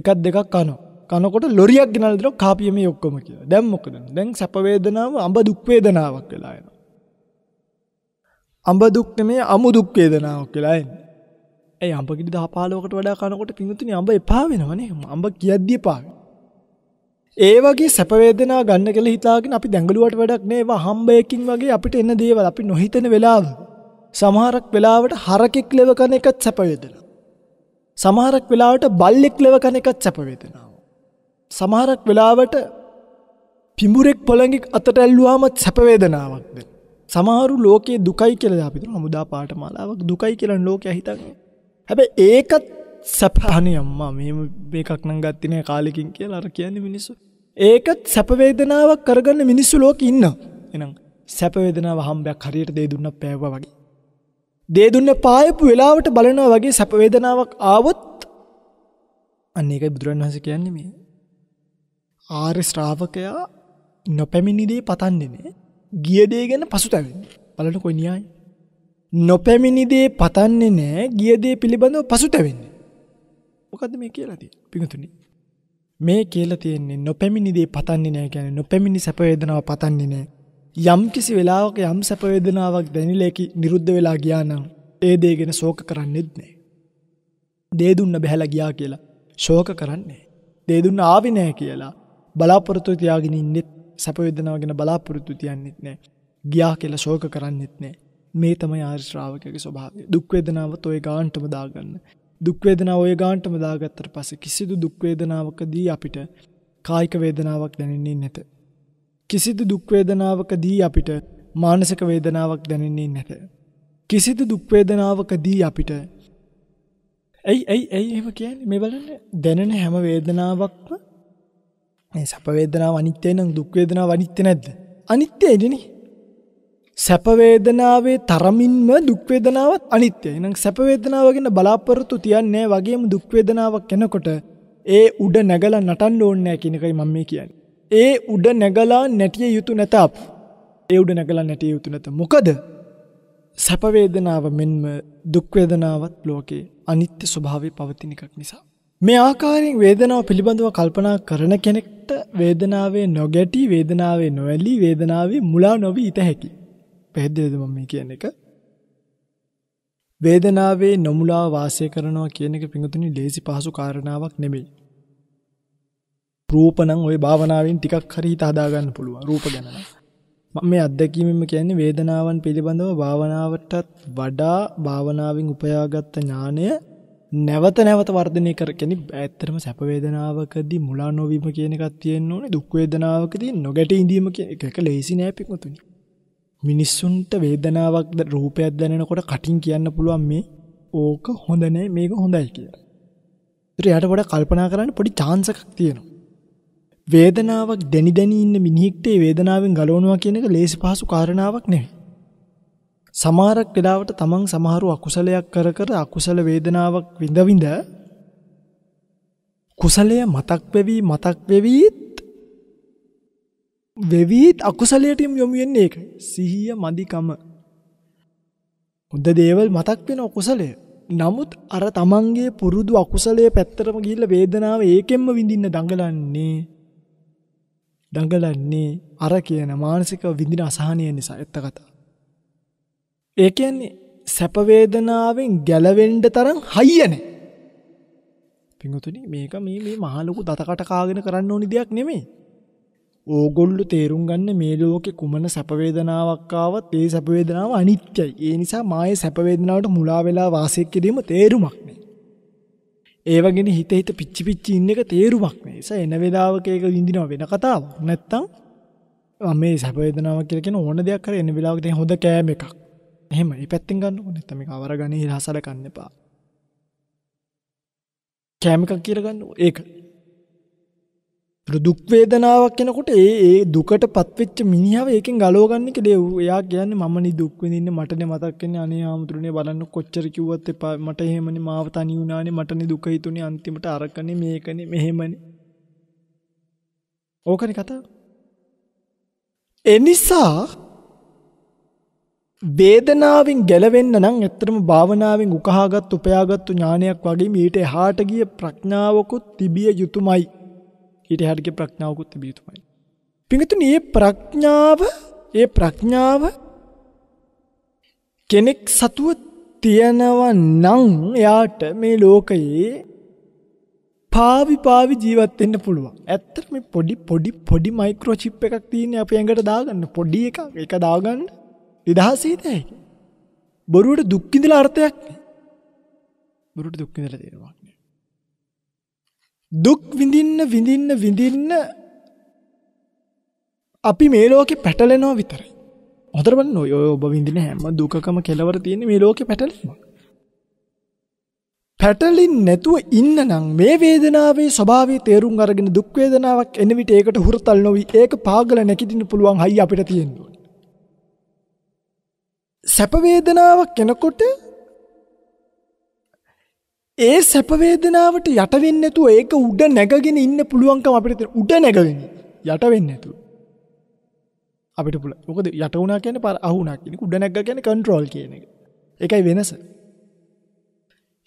එකක් දෙකක් කනවා කනකොට ලොරියක් ගෙනල්දර කාපියම ඔක්කොම කිය දැම්මොකද දැන් සැපවේදනාව අඹ දුක්වේදනාවක් වෙලායන අඹ දුක්න මේ අමු දුක්වේදනාවක් කියලායි ඒ අඹගිට දහපාලෝකට වඩා කනකොට පිඟතුනි අඹ එපා වෙනවනේ අඹ කියද්දී පාවි ඒ වගේ සැප වේදනා ගන්න කියලා හිතාගෙන අපි දැඟලුවට වැඩක් නෑ ඒවා හම්බයකින් වගේ අපිට එන දේවල් අපි නොහිතන වෙලාව සමහරක් වෙලාවට හරකෙක් ලෙව කන එකත් සැප වේදනාව. සමහරක් වෙලාවට බල්ලෙක් ලෙව කන එකත් සැප වේදනාව. සමහරක් වෙලාවට පිඹුරෙක් පොළඟෙක් අතට ඇල්ලුවාමත් සැප වේදනාවක් දෙනවා. සමහරු ලෝකයේ දුකයි කියලා අපි හිතන හමුදා පාඨමාලාවක් දුකයි කියලා ලෝකයා හිතන්නේ. හැබැයි ඒකත් සැපහණි අම්මා මේ මේකක් නම් ගත්තේ නෑ කාලෙකින් කියලා අර කියන්නේ මිනිස්සු. ඒකත් සැපවේදනාවක් කරගන්න මිනිස්සු ලෝක ඉන්න. එනම් සැපවේදනාව හම්බයක් හරියට දේ දුන්න පැව වගේ. දේ දුන්න පායපු වෙලාවට බලනවා වගේ සැපවේදනාවක් ආවොත් අන්න ඒකයි බුදුරන් වහස කියන්නේ මේ. ආර් ශ්‍රාවකයා නොපැමිණිදේ පතන්නෙනේ. ගියදේ ගැන පසු තැවෙන්න. බලට කොයි නියයි. නොපැමිණිදේ පතන්නේ නෑ ගියදේ පිළිබඳව පසු තැවෙන්නේ. මොකද මේ කියලාති පිඟතුනේ. මේ කියලා තියෙන්නේ නොපැමිණි දේ පතන්නේ නැහැ කියන්නේ නොපැමිණි සැප වේදනාව පතන්නේ නැහැ යම් කිසි වෙලාවක යම් සැප වේදනාවක් දැනිලා ඒක නිරුද්ධ වෙලා ගියා නම් ඒ දේ ගැන ශෝක කරන්නේත් නැහැ දේ දුන්න බහැලා ගියා කියලා ශෝක කරන්නේ දේ දුන්න ආවි නැහැ කියලා බලාපොරොත්තු තියාගෙන ඉන්නෙත් සැප වේදනාව ගැන බලාපොරොත්තු තියන්නෙත් නැහැ ගියා කියලා ශෝක කරන්නෙත් නැහැ මේ තමයි ආර්ය ශ්‍රාවකයාගේ ස්වභාවය දුක් වේදනාවත් ওই ගාන්ටම දාගන්න දුක්වේදනාව ඔය ගාන්ටම දාගත්තට පස්සේ කිසිදු දුක්වේදනාවකදී අපිට කායික වේදනාවක් දැනෙන්නේ නැත. කිසිදු දුක්වේදනාවකදී අපිට මානසික වේදනාවක් දැනෙන්නේ නැත. කිසිදු දුක්වේදනාවකදී අපිට ඇයි ඇයි ඇයි එහෙම කියන්නේ මේ බලන්න දැනෙන හැම වේදනාවක්ම මේ සැප වේදනාව අනිත්‍යයි නම් දුක් වේදනාව අනිත්‍ය නැද්ද? අනිත්‍යයිනේ. සැපවේදනාවේ තරමින්ම දුක්වේදනාවත් අනිත්‍යය නම් සැපවේදනාව ගැන බලාපොරොත්තු තියන්නේ වගේම දුක්වේදනාවක් එනකොට ඒ උඩ නැගලා නටන්න ඕනේ නැහැ කියන එකයි මම මේ කියන්නේ. ඒ උඩ නැගලා නැටිය යුතු නැත අප. ඒ උඩ නැගලා නැටිය යුතු නැත. මොකද සැපවේදනාව මෙන්ම දුක්වේදනාවත් ලෝකේ අනිත්‍ය ස්වභාවය පවතින එකක් නිසා. මේ ආකාරයෙන් වේදනාව පිළිබඳව කල්පනා කරන කෙනෙක්ට වේදනාවේ නොගැටි වේදනාවේ නොඇලී වේදනාවේ මුලා නොවී ඉත හැකියි. පැහැදිලිද මම මේ කියන එක? වේදනාවේ නොමුලා වාසය කරනවා කියන එක පිඟුතුනි ලේසි පහසු කාරණාවක් නෙමෙයි. රූප නම් ওই භාවනාවෙන් ටිකක් හරි හිත හදා ගන්න පුළුවන් රූප ගැන නම්. මම මේ අත්දැකීමෙන් කියන්නේ වේදනාවන් පිළිබඳව භාවනාවටත් වඩා භාවනාවෙන් උපයාගත් ඥානය නැවත නැවත වර්ධනය කර කෙනෙක් ඇත්තටම සැප වේදනාවකදී මුලා නොවීම කියන එකක් තියෙන්න ඕනේ දුක් වේදනාවකදී නොගැටී ඉඳීම කියන එක ලේසි නෑ පිටුතුනේ මිනිස්සුන්ට වේදනාවක් රූපයක් දැනෙනකොට කටින් කියන්න පුළුවන් මේ ඕක හොඳ නෑ මේක හොඳයි කියලා. ඒතර යාට වඩා කල්පනා කරන්න පොඩි chance එකක් තියෙනවා. වේදනාවක් දැනි දැනි ඉන්න මිනිහෙක්ට ඒ වේදනාවෙන් ගලවනවා කියන එක ලේසි පහසු කාරණාවක් නෙවෙයි. සමහරක් වෙලාවට තමන් සමහරු අකුසලයක් කර කර අකුසල වේදනාවක් විඳ විඳ කුසලය මතක් වෙවි මතක් වෙවිත් වෙවී අකුසලයටම යොමු වෙන්නේ ඒකයි. සිහිය මදිකම. හොඳ දේවල් මතක් වෙන අකුසලය. නමුත් අර තමන්ගේ පුරුදු අකුසලයේ පැත්තරම ගිහිල්ලා වේදනාව ඒකෙන්ම විඳින්න දඟලන්නේ. දඟලන්නේ අර කියන මානසික විඳින අසහනය නිසා ඇත්ත කතා. ඒ කියන්නේ සැප වේදනාවෙන් ගැලවෙන්න තරම් හයිය නැහැ. පින්වතුනි මේක මේ මේ මහ ලොකු දතකට කාගෙන කරන්න ඕනි දෙයක් නෙමෙයි. ඕගොල්ලෝ තේරුම් ගන්න මේ ලෝකේ කුමන සැප වේදනාවක් ආවත් ඒ සැප වේදනාව අනිත්‍යයි. ඒ නිසා මායේ සැප වේදනාවට මුලා වෙලා වාසය කිරීම තේරුමක් නෑ. ඒව ගැන හිත හිත පිච්චි පිච්චි ඉන්න එක තේරුමක් නෑ. ඒස එන වේලාවක ඒක විඳිනව වෙන කතාවක්. නැත්තම් මේ සැප වේදනාවක් කියලා කියන ඕන දෙයක් කර එන වේලාවක තියෙන හොඳ කෑම එකක්. එහෙම ඒ පැත්තෙන් ගන්න ඕනේ. නැත්තම් මේක අවරගණේ රසල කන්න එපා. කෑම එකක් කියලා ගන්න ඕනේ. ඒක දුක් වේදනාවක් කෙනකොට ඒ ඒ දුකට පත්වෙච්ච මිනිහව ඒකෙන් ගලවගන්න එක දෙව්. එයා කියන්නේ මම නි දුක් විඳින්න මටනේ මතක් වෙන්නේ අනේ ආමතුරුනේ බලන්න කොච්චර කිව්වත් එපා මට එහෙමනේ මාව තනි වුණානේ මටනේ දුක හිතුනේ අන්තිමට අරකනේ මේකනේ මෙහෙමනේ. ඕකනේ කතාව. එනිසා වේදනාවෙන් ගැලවෙන්න නම් ඇත්තටම භාවනාවෙන් උකහාගත් උපයාගත්තු ඥානයක් වගේ ඊට එහාට ගිය ප්‍රඥාවකුත් තිබිය යුතුමයි. හිට හටගේ ප්‍රඥාවකුත් තිබීතුමයි. පිඟතුන් ඒ ප්‍රඥාව ඒ ප්‍රඥාව කෙනෙක් සතුව තියනව නං එයාට මේ ලෝකයේ පාවි පාවි ජීවත්වෙන්න පුළුවන් ඇත්තර මේ පොඩි පොඩි පොඩි මයිකරෝචිප් එකක් තියෙන අප ඇඟට දාගන්න පොඩි එක එක දාගන්න නිදහසීතයකි බොරුවට දුක්කිඳල අර්ථයක් බොරුට දුක්කිඳල තියෙනවා දුක් විඳින්න විඳින්න විඳින්න අපි මේ ලෝකෙ පැටලෙනවා විතරයි. හොදරබන්න නොය ඔබ විඳින හැම දුකම කෙලවර තියෙන මේ ලෝකෙ පැටලීම. පැටලින් නැතුව ඉන්න නම් මේ වේදනාවේ ස්වභාවය තේරුම් අරගෙන දුක්වේදනාවක් එන විට ඒකට හුරතල් නොවී ඒක පාගල නැකිටින්න පුළුවන් හයි අපිට තියෙනවා. සැපවේදනාවක් කෙනකොට ඒ සැප වේදනාවට යට වෙන්නේ නැතුව ඒක උඩ නැගගෙන ඉන්න පුළුවන්කම අපිට තියෙන උඩ නැගගෙන යට වෙන්නේ නැතුව අපිට පුළුවන් මොකද යට වුණා කියන්නේ පාර අහු වුණා කියන එක උඩ නැග්ගා කියන්නේ කන්ට්‍රෝල් කියන එක ඒකයි වෙනස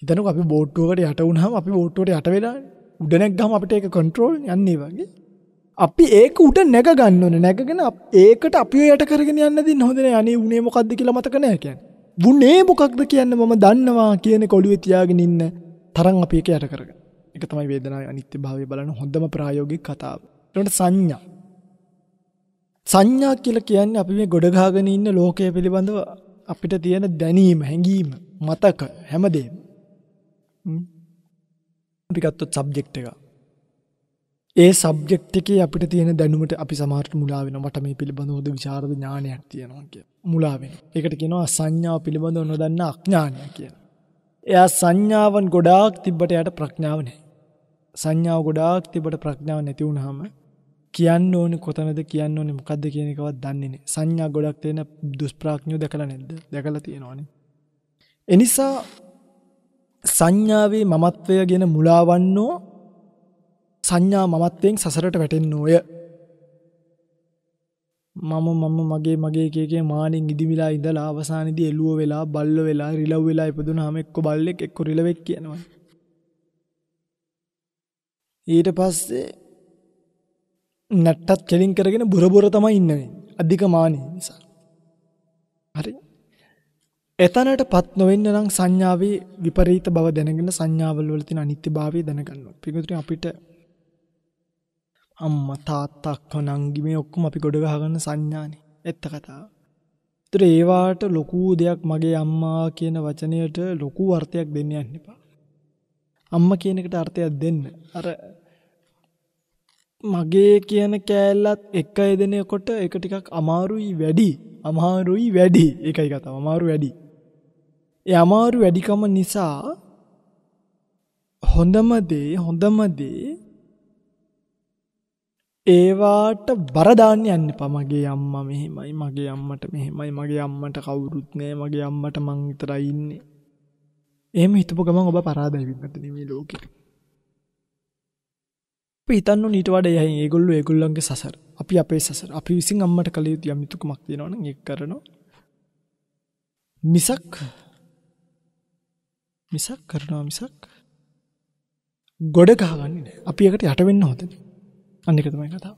හිතනකෝ අපි බෝට්ටුවකට යට වුණාම අපි බෝට්ටුවට යට වෙලානේ උඩ නැග්ගාම අපිට ඒක කන්ට්‍රෝල් යන්නේ වගේ අපි ඒක උඩ නැග ගන්න ඕනේ නැගගෙන ඒකට අපිව යට කරගෙන යන්න දින්න හොඳ නෑ අනේ උනේ මොකද්ද කියලා මතක නෑ කියන්නේ වුණේ මොකක්ද කියන්න මම දන්නවා කියන කොළුවේ තියාගෙන ඉන්න තරම් අපි එක යට කරග. එක තමයි වේදනා අනිත්‍ය භාවය බලන හොඳම ප්‍රායෝගික කතාව. ඊට සංඥා. සංඥා කියලා කියන්නේ අපි මේ ගොඩගහගෙන ඉන්න ලෝකය පිළිබඳව අපිට තියෙන දැනීම, හැඟීම, මතක හැමදේම. අපි ගත්තොත් සබ්ජෙක්ට් එක. ඒ සබ්ජෙක්් එකේ අපිට තියෙන දැනුමට අපි සමාර්ට මුලා වෙන මට මේ පිළිබඳවද විචාරද ඥානයක් තියෙනවා කිය මුලාවෙන එකට කියෙනවා සංඥාව පිළිබඳව නොදන්න අඥානය කියන. එයා සංඥාවන් ගොඩාක් තිබ්බට යට ප්‍රඥාවනය සංඥාව ගොඩාක් තිබට ප්‍රඥාව නැතිවුණහම කියන්න ඕන කොතනද කියන්න ඕන මොකක්ද කියනකවත් දන්නේ සංඥා ගොඩක් තියෙන දුස්ප්‍රාඥෝ දැකල නැද්ද දැකල තියෙනවානේ. එනිසා සංඥාවේ මමත්වය ගෙන මුලාවන්නෝ සංඥා මමත්වයෙන් සසරට වැටෙන්නෝය. මම මම මගේ මගේ කේකේ මානින් ඉදිමිලා ඉඳලා අවසානිදි එලුව වෙලා බල්ල වෙලා රිලව් වෙලා ඉපදුන හම එක්ක බල්ලෙක් එක්ක රිලවෙක් කියනවා. ඊට පස්සේ නැට්ටත් කෙලින් කරගෙන බුරබොර තමයි ඉන්නවෙන් අධික මානය නිසා. හරි එතනට පත් නොවෙන්න නම් සංඥාවේ විපරීත බව දැනගෙන සංඥාවල් වලතින අනිත්‍ය භාවය දැනගන්න පිගතුරින් අපිට අම්ම තාත්තක් හොනංගි මේ ඔක්කොම අපි ගොඩගහගන්න සංඥානය එත්ත කතාව. තුර ඒවාට ලොකූ දෙයක් මගේ අම්මා කියන වචනයට ලොකු වර්ථයක් දෙන්න යන්න එපා. අම්ම කියනකට අර්ථයක් දෙන්න. අර මගේ කියන කෑල්ලත් එක්ක එදෙනකොට එක ටිකක් අමාරුයි වැඩි අමාරුයි වැඩි එකයි කතාව අමාරු වැඩි. ඒ අමාරු වැඩිකම නිසා හොඳම දේ හොඳම දේ ඒවාට බරදාන්න යන්න පමගේ අම්ම මෙහෙමයි මගේ අම්මට මෙහෙමයි මගේ අම්මට කවුරුත්නෑ මගේ අම්මට මං විතරයින්නේ එහම හිතපු ගමන් ඔබ පරාදැවින්නට නෙමේ ලෝක පිතන්න නිට වඩ යයි ඒගොල්ලු ඒගොල්ලන්ගේ සසර අපි අපේ සසර අපි විසින් අම්මට කළ යුතු යමිතුකු මක්තිෙනවන එක් කරනවා මිසක් මිසක් කරනවා මිසක් ගොඩ ගහගන්නේ අපි එකට යටවෙන්න හොතනේ අන්න එක තමයි කතාව.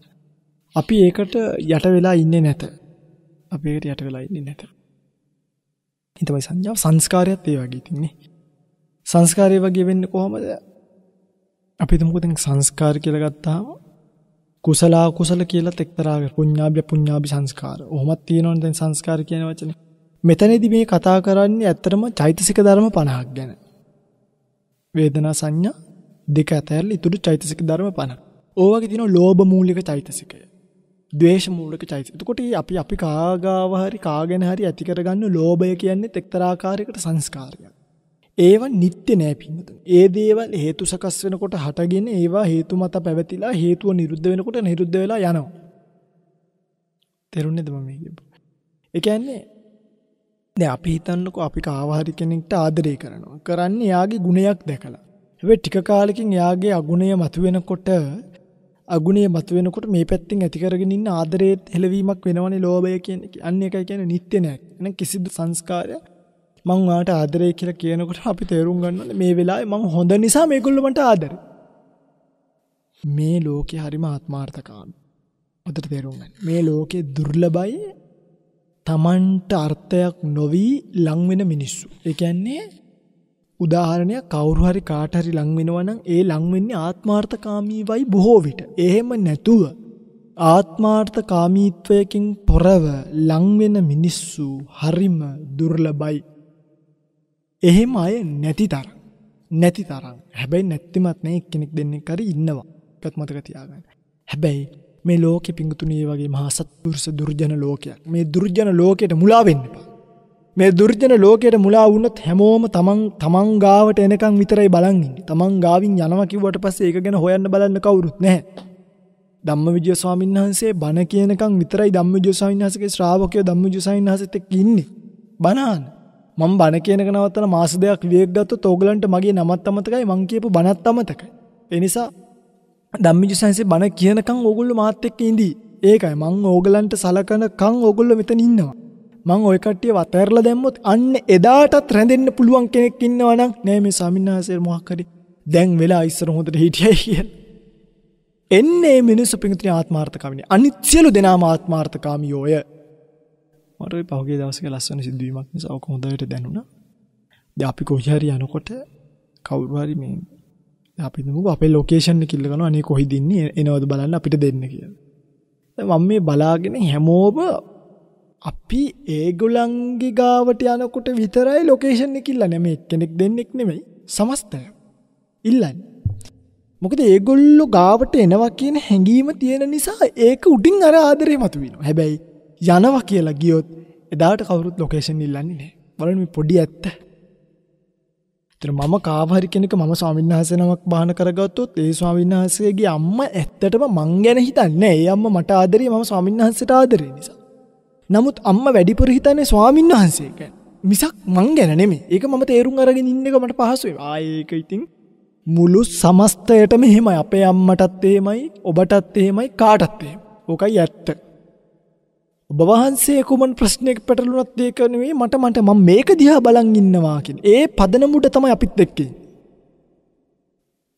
අපි ඒකට යට වෙලා ඉන්නේ නැත. අපි ඒකට යට වෙලා ඉන්නේ නැත. හිතමයි සංඥාව සංස්කාරයත් ඒ වගේ තින්නේ. සංස්කාරය වගේ වෙන්න කොහොමද අපි තුමුකද සංස්කාර කියලා ගත්තාම කුසලා කුසල කියලත් එක්තරා පුඤ්ඤාභි පුඤ්ඤාභි සංස්කාර. ඔහොමත් තියෙනවනේ දැන් සංස්කාර කියන වචනේ. මෙතනදී මේ කතා කරන්නේ ඇත්තටම චෛතසික ධර්ම 50ක් ගැන. වේදනා සංඥා දෙක අතර ඉතුරු චෛතසික ධර්ම 50. ඕවගේ තින ලෝබ මූලික චෛතසිකය දේශ මූලක චෛතසිකතකොට අපි අපි කාගාව හරි කාගෙන හරි ඇති කරගන්න ලෝභය කියන්නේ එක්තරාකාරයකට සංස්කාරයක්. ඒවා නිත්‍ය නෑ පින්නතුන්. ඒ දේවල් හේතු සකස් වෙනකොට හටගෙන ඒවා හේතු මත පැවතිලා හේතුව නිරුද්ධ වෙනකොට නිරුද්ධ වෙලා යනවා. තේරුණේද මම කියපු? ඒ කියන්නේ දැන් අපි හිතන්නකෝ අපි කාව හරි කෙනෙක්ට ආදරය කරනවා. කරන්නේ යාගේ ගුණයක් දැකලා. හැබැයි ටික කාලෙකින් යාගේ අගුණය මතුවෙනකොට අගුණේ මතුවෙනකොට මේ පැත්තෙන් ඇති කරගෙන ඉන්න ආදරයේත් හෙලවීමක් වෙනවනේ ලෝභය කියන්නේ. අන්න ඒකයි කියන්නේ නිත්‍ය නෑක්. එහෙනම් කිසිදු සංස්කාරයක් මං වාට ආදරය කියලා කියනකොට අපි තේරුම් ගන්න ඕනේ මේ වෙලාවේ මං හොඳ නිසා මේගොල්ලෝ මට ආදරේ. මේ ලෝකේ හරිම ආත්මార్థකාමී. උදට තේරුම් ගන්න. මේ ලෝකේ දුර්ලභයි තමන්ට අර්ථයක් නොවි ලං වෙන මිනිස්සු. ඒ කියන්නේ උදාහරණයක් කවුරු හරි කාට හරි ලං වෙනවා නම් ඒ ලං වෙන්නේ ආත්මార్థකාමීවයි බොහෝ විට. එහෙම නැතුව ආත්මార్థකාමීත්වයකින් පොරව ලං වෙන මිනිස්සු හරිම දුර්ලභයි. එහෙම අය නැති තරම්. නැති තරම්. හැබැයි නැත්තිමත් නෑ එක්කෙනෙක් දෙන්නෙක් හරි ඉන්නවා. එකත් මතක තියාගන්න. හැබැයි මේ ලෝකෙ පිංගුතුනේ වගේ මහා සත්පුරුෂ දුර්ජන ලෝකයක්. මේ දුර්ජන ලෝකයට මුලා වෙන්න එපා. මේ දුර්ජන ලෝකයට මුලා වුණොත් හැමෝම තමන් තමන් ගාවට එනකන් විතරයි බලන් ඉන්නේ. තමන් ගාවින් යනවා කිව්වට පස්සේ ඒක ගැන හොයන්න බලන්න කවුරුත් නැහැ. ධම්මවිජය ස්වාමීන් වහන්සේ බණ කියනකන් විතරයි ධම්මවිජය ස්වාමීන් වහන්සේගේ ශ්‍රාවකයෝ ධම්මවිජය ස්වාමීන් වහන්සේත් එක්ක ඉන්නේ. බණාන. මම බණ කියනක නවත්තන මාස දෙකක් වියෙක් ගත්තොත් ඕගලන්ට මගේ නමත් අමතකයි මං කියපු බණත් අමතකයි. ඒ නිසා ධම්මවිජය ස්වාමීන්සේ බණ කියනකන් ඕගොල්ලෝ මාත් එක්ක ඉඳී. ඒකයි මං ඕගලන්ට සලකනකන් ඕගොල්ලෝ මෙතන ඉන්නවා. මං ඔය කට්ටිය වතැරලා දැම්මොත් අන්න එදාටත් රැඳෙන්න පුළුවන් කෙනෙක් ඉන්නවනම් නෑ මේ සමින්නාසෙර මොහක්කරි දැන් වෙලා ඉස්සර හොඳට හිටියයි කිය. එන්නේ මිනිස්සු පිගතුන ආත්මාර්ථකාමිනි අනිත්සියලු දෙනාම ආත්මාර්ථකාමියෝය මට පහුගේ දවසක ලස්සන සිදුවීමක් නිසා ඔක හොඳට දැනුණා. දැන් අපි කොහේ යනකොට කවුරු හරි මේ අපි දුමු අපේ ලොකේෂන් එක කිල්ල කරනවා අනේ කොහෙද ඉන්නේ එනවද බලන්න අපිට දෙන්න කියලා. දැන් මම මේ බලාගෙන හැමෝම අපි ඒගොලන්ගේ ගාවට යනකොට විතරයි ලොකේෂන් එකකිල්ල නැම කෙනෙක් දෙන්නෙක් නෙමෙයි සමස්තය ඉල්ලන්න මොකද ඒගොල්ලො ගාවට එනවා කියන හැඟීම තියෙන නිසා ඒක උඩින් අර ආදරය මතුවෙන හැබැයි යනවා කියලා ගියොත් එදාට කවරුත් ලොකේෂන් ඉල්ලන්නේ නෑ බලම පොඩි ඇත්ත මම කාහරි කෙනෙක ම ස්වාමින්හසනමක් බාන කරගත්තොත් ඒ ස්වාමින්හසේගේ අම්ම ඇත්තටම මං ගැන හිතන්න ඒ අම්ම මට ආදරේ ම ස්වාමින්හන්සට ආදරේ නිසා නමුත් අම්ම වැඩිපුර හිතන්නේ ස්වාමීන් වහන්සේ ගැන මිසක් මං ගැන නෙමේ ඒක මම තේරුම් අරගෙන ඉන්න එක මට පහසුවේ ආයක ඉතින් මුළු සමස්තයටම එහෙමයි අපේ අම්මටත් එහෙමයි ඔබටත් එහෙමයි කාටත් එහෙම. ඕකයි ඇත්ත. ඔබ වහන්සේ කුමන් ප්‍රශ්නයක් පැටලුණත් ඒක නෙවෙයි මට මට මම මේක දිහා බලන් ඉන්නවා කියන. ඒ පදනමුට තමයි අපිත් එක්ක ඉන්නේ.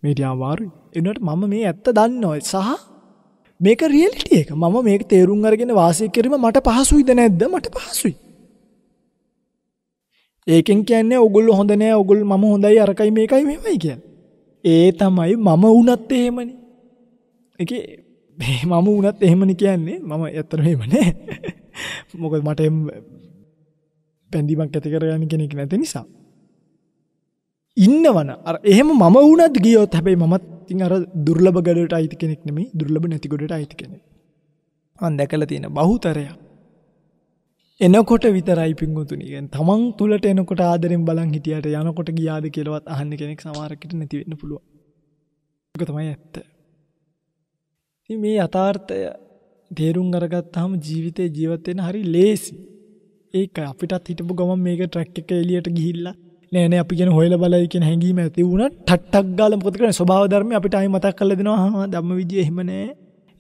මේ දිහා අමාරුයි. එනකොට මම මේ ඇත්ත දන්නවා. සහ මේක රියලිටිය එක මම මේක තේරුම් අරගෙන වාසය කිරීම මට පහසුයිද නැද්ද මට පහසුයි. ඒකෙන් කියන්නේ ඔගොල්ලෝ හොඳ නෑ ඔගොල්ලෝ මම හොඳයි අරකයි මේකයි මෙහෙමයි කියන්නේ. ඒ තමයි මම වුණත් එහෙමනේ. ඒකේ මම වුණත් එහෙමනේ කියන්නේ මම ඇත්තටම එහෙම නෑ. මොකද මට පැඳීමක් ඇති කරගන්න කෙනෙක් නැති නිසා. ඉන්නවන එහෙම මම වුණත් ගියොත් හැබැයි මත් තින් අර දුර්ලබ ගඩට අයිති කෙනෙක් නෙමේ දුර්ලබ නැතිකොඩට අයිති කෙනෙ අන් දැකල තියෙන බහුතරය එනකොට විතරයි පින්ගුතුනගෙන් තමන් තුළට එනකොට ආදරෙන් බලන් හිටියට යනකොට ගියාද කියලවත් අහන්න කෙනෙක් සමාරකට නැතිවෙන්න පුළුව තමයි ඇත්ත මේ අතාර්ථය තේරුම් අරගත් හම ජීවිතය ජීවත්වෙන හරි ලේසි ඒක අපිටත් හිටපු ගමන් මේක ට්‍රැක් එක එලියට ගිහිල්ලා නෑන අපි කියෙන හොල බලයකෙන හැඟීම ඇති වුණ ටක් ගාල පොත කරන ස්වභාවධර්ම අපිට අයි මතක් කල දෙෙනවා හා දම්ම විජය හෙමනෑ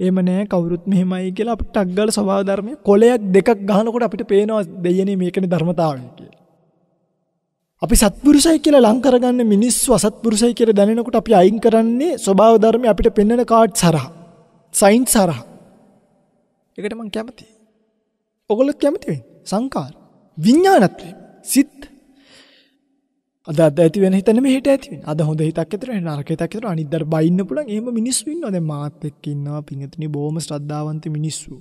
එම නෑ කවරුත් මෙහෙමයි කියලා අප ටක්ගල සවාධර්මය කොලයක් දෙකක් ගහනකොට අපිට පේනවා දෙයන මේකන ධර්මතාවය කිය. අපි සත්පුරුසයි කියලා ලංකරගන්න මිනිස් වසත්පුරුසයි කියර දැනෙනකොට අපි අයින් කරන්නේ ස්වභාවධර්මය අපිට පෙන්නෙන කාඩ් සරහ සයින් සරහ එකටමං කැමති. ඔගොලොත් කැමතිවෙන් සංකාර විඤ්ඥානත්වේ සිත් අද අද ඇති වෙන හිත නෙමෙයි හෙට ඇති වෙන. අද හොඳ හිතක් ඇතර නරක හිතක් ඇතර අනිද්දාට බයින්න පුළුවන්. එහෙම මිනිස්සු ඉන්නවා. දැන් මාත් එක්ක ඉන්නවා පිංගතුනි බොහොම ශ්‍රද්ධාවන්ත මිනිස්සු.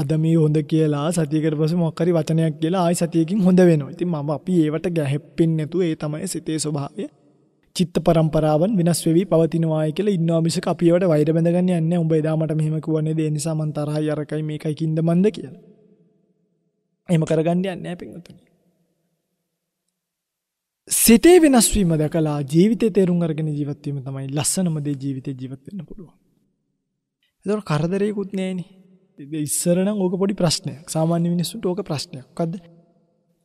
අද මේ හොඳ කියලා සතියකට පස්සේ මොකක් හරි වචනයක් කියලා ආයි සතියකින් හොඳ වෙනවා. ඉතින් මම අපි ඒවට ගැහෙප්පෙන්නේ නැතුව ඒ තමයි සිතේ ස්වභාවය. චිත්ත પરම්පරාවන් වෙනස් වෙවි පවතිනවායි කියලා ඉන්නවා මිසක අපි ඒවට වෛර බැඳගන්න යන්නේ නැහැ. උඹ එදා මට මෙහෙම කිව්වනේ ඒ නිසා මං තරහයි අරකයි මේකයි කින්ද මන්ද කියලා. එහෙම කරගන්න යන්නේ නැහැ පිංගතුනි. සිතේ වෙනස්වීම දැකලා ජීවිතේ තේරුම් අරගෙන ජීවත් වීම තමයි ලස්සනම දේ ජීවිතේ ජීවත් වෙන්න පුළුවන්. ඒතකොට කරදරේකුත් නෑනේ. ඉස්සර නම් ඕක පොඩි ප්‍රශ්නයක්. සාමාන්‍ය මිනිස්සුන්ට ඕක ප්‍රශ්නයක්. මොකද්ද?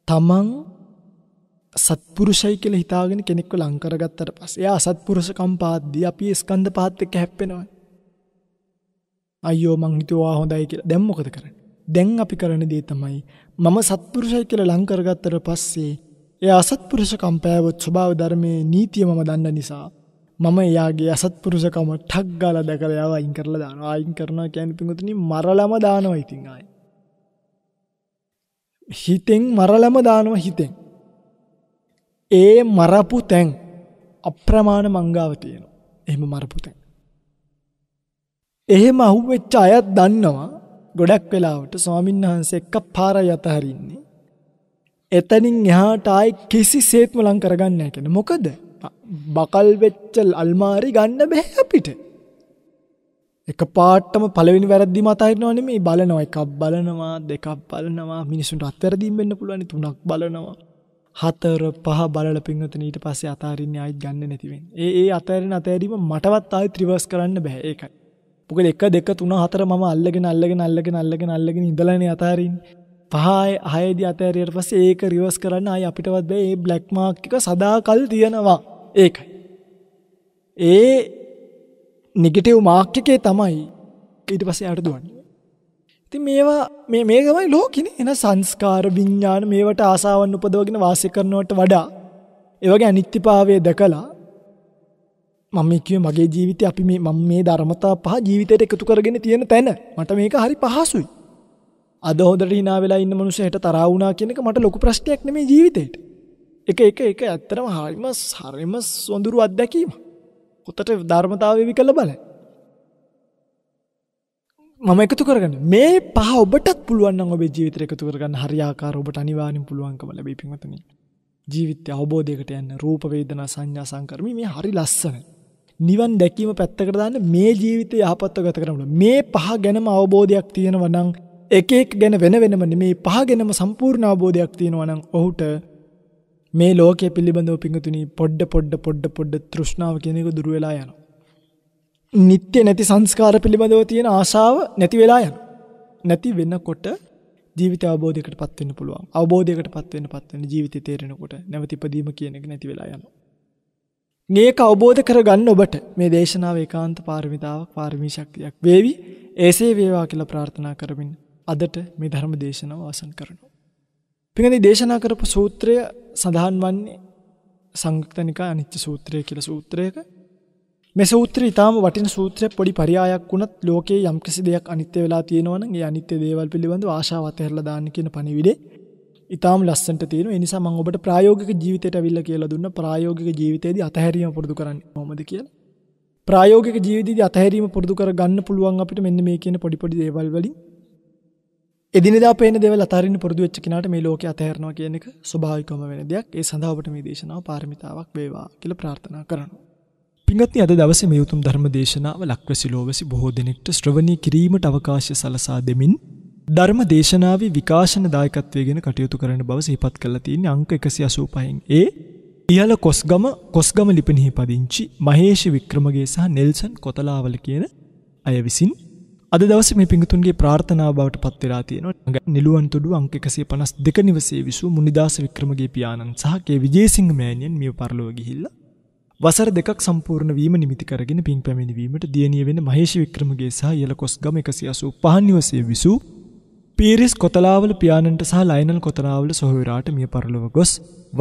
තමන් සත්පුරුෂයි කියලා හිතාගෙන කෙනෙක්ව ලං කරගත්තට පස්සේ එයා සත්පුරුෂකම් පාද්දී අපි ස්කන්ධ පාත් එක්ක හැප්පෙනවා. අයියෝ මං හිතුවා හොඳයි කියලා. දැන් මොකද කරන්නේ? දැන් අපි කරන දේ තමයි මම සත්පුරුෂයි කියලා ලං කරගත්තට පස්සේ ඒ අසත්පුරුෂකම් පෑවොත් ස්වභාව ධර්මයේ නීතිය මම දන්න නිසා මම එයාගේ අසත්පුරුෂකම ටක් ගාලා දැකලා යාව අයින් කරලා දානවා. අයින් කරනවා කියන්නේ පිඟුතුනි මරලම දානවා ඉතින් ආයි. හිතෙන් මරලම දානවා හිතෙන්. ඒ මරපු තැන් අප්‍රමාණ මංගාව තියෙනවා. එහෙම මරපු තැන්. එහෙම අහුවෙච්ච අයත් දන්නවා ගොඩක් වෙලාවට ස්වාමීන් වහන්සේ එක පාර යතහරින්නේ එතනින් එහාට ආයි කිසිසේත්ම ලං කරගන්න නැහැ කියන්නේ. මොකද බකල් වෙච්ච අල්මාරි ගන්න බෑ අපිට. එක පාටම පළවෙනි වැරද්දි මත හිටනවා නෙමෙයි බලනවා එකක් බලනවා දෙකක් බලනවා මිනිසුන්ට අත්වැරදීම් වෙන්න පුළුවන් තුනක් බලනවා හතර පහ බලලා පින්වතුනි ඊට පස්සේ අතාරින්නේ ආයෙත් ගන්න නැති වෙන්නේ. ඒ ඒ අතාරින අතෑරීම මටවත් ආයෙත් රිවර්ස් කරන්න බෑ ඒකයි. මොකද 1 2 3 4 මම අල්ලගෙන අල්ලගෙන අල්ලගෙන අල්ලගෙන අල්ලගෙන ඉඳලානේ අතාරින්නේ. 5 6 දී අතහැරියට පස්සේ ඒක රිවර්ස් කරන්න ආයි අපිටවත් බෑ මේ බ්ලැක් මාක් එක සදාකල් තියෙනවා. ඒකයි. ඒ නෙගටිව් මාක් එකේ තමයි ඊට පස්සේ යාට දුවන්නේ. ඉතින් මේවා මේ මේ තමයි ලෝකෙනේ. එන සංස්කාර විඥාන මේවට ආසාවන් උපදවගෙන වාසය කරනවට වඩා ඒ වගේ අනිත්‍යභාවය දැකලා මම කිව්වේ මගේ ජීවිතේ අපි මේ මම මේ ධර්මතා පහ ජීවිතයට එකතු කරගෙන තියෙන තැන මට මේක හරි පහසුයි. අද හොඳට hina වෙලා ඉන්න මනුස්සයට තරහා වුණා කියන එක මට ලොකු ප්‍රශ්නයක් නෙමෙයි ජීවිතේට. එක එක එක ඇත්තටම හරිම හරිම සොඳුරු අත්දැකීම. හොතට ධර්මතාවය විකල බලයි. මම එකතු කරගන්න මේ පහ ඔබටත් පුළුවන් නම් ඔබේ ජීවිතය එකතු කරගන්න හරියාකාර ඔබට අනිවාර්යෙන් පුළුවන්කම ලැබෙයි පින්වතුනි. ජීවිතය අවබෝධයකට යන්න රූප වේදනා සංඥා සංකර්මී මේ හරි ලස්සනයි. නිවන් දැකීම පැත්තකට දාන්න මේ ජීවිතය යහපත්ව ගත කරන්න මේ පහ ගැනම අවබෝධයක් තියෙනවා නම් එකෙක් ගැන වෙන වෙනම නෙමේ පහගෙනම සම්පූර්ණ අවබෝධයක් තියෙනවනම් ඔහුට මේ ලෝකය පිළිබඳව පිඟතුනි පොඩ්ඩ පොඩ්ඩ පොඩ්ඩ පොඩ්ඩ තෘෂ්ණාව කියනෙක දුර වෙලා යන. නිත්‍ය නැති සංස්කාර පිළිබඳව තියෙන ආශාව නැති වෙලා යන. නැති වෙන්නකොට ජීවිත අවබෝධයකට පත්වෙන්න පුළුවන් අවබෝධයකට පත්වෙන්න පත්වන ජීවිත තේරෙනකොට නැවතිපදීම කියනෙක නැති වෙලා යන. ඒක අවබෝධ කරගන්න ඔබට මේ දේශනාව ඒකාන්ත පාර්මිතාවක් පාර්මීශක්තියක් වේවි ඒසේ වේවා කියලා ප්‍රාර්ථනා කරමින් අදට මේ ධර්ම දේශනාව ආසන් කරනවා. පිඟදී දේශනා කරපු සූත්‍රය සඳහන් වන්නේ සංයුක්තනිකා අනිච්ච සූත්‍රය කියලා සූත්‍රයක. මේ සූත්‍රය ඊටාම වටින සූත්‍රයක් පොඩි පරයායක් වුණත් ලෝකයේ යම්කිසි දෙයක් අනිත්‍ය වෙලා තියෙනවා නම් ඒ අනිත්‍ය දේවල් පිළිබඳව ආශාව අතහැරලා දාන්න කියන පණිවිඩේ ඉතාම ලස්සට තියෙන නිසා මං ඔබට ප්‍රායෝගික ජීවිතයට විල්ල කියලා දුන්න ප්‍රායෝගික ජීවිතයේදී අතහැරීම පුරුදු කරන්න කොහොමද කියලා. ප්‍රායෝගික ජීවිතයේදී අතහැරීම පුරුදු කරගන්න පුළුවන් අපිට මෙන්න මේ කියන පොඩි පොඩි දේවල් වලින් එදිනෙදා පේන දෙවල් අතරින් පුරුදු වෙච්ච කෙනාට මේ ලෝකේ අතහැරනවා කියන එක ස්වභාවිකවම වෙන දෙයක්. ඒ සඳහා ඔබට මේ දේශනාව පාරමිතාවක් වේවා කියලා ප්‍රාර්ථනා කරනවා. පිංගත්නි අද දවසේ මේ උතුම් ධර්ම දේශනාව ලක්වැසි ලෝවැසි බොහෝ දිනෙකට ශ්‍රවණී කිරීමට අවකාශය සලසා දෙමින් ධර්ම දේශනාවේ විකාශන දායකත්වය ගැන කටයුතු කරන බව සිහිපත් කරලා තියෙන්නේ අංක 185න්. ඒ ඉහළ කොස්ගම කොස්ගම ලිපිනෙහි පදිංචි මහේෂ වික්‍රමගේ සහ නෙල්සන් කොතලාවල කියන අය විසින් අද දවස මේ පිඟතුන්ගේ ප්‍රාර්ථනාව බවට පත්වෙලා තියෙනවා නිලුවන් තුඩු අංක එකසේ පනස් දෙක නිවසේ විසු මුනිදාස වික්‍රමගේ පියාණන් සහකේ විජේසිංහ මෑණියන් මිය පරලොව ගිහිල්ලා වසර දෙකක් සම්පූර්ණ වීම නිමිති කරගෙන පින් පැමිණවීමට දියණිය වෙන මහේෂ වික්‍රමගේ සහ යලකොස්ගම 185 නිවසේ විසූ පීරිස් කොතලාවල පියාණන්ට සහ ලයනල් කොතලාවල සොහොයුරාට මිය පරලොව ගොස්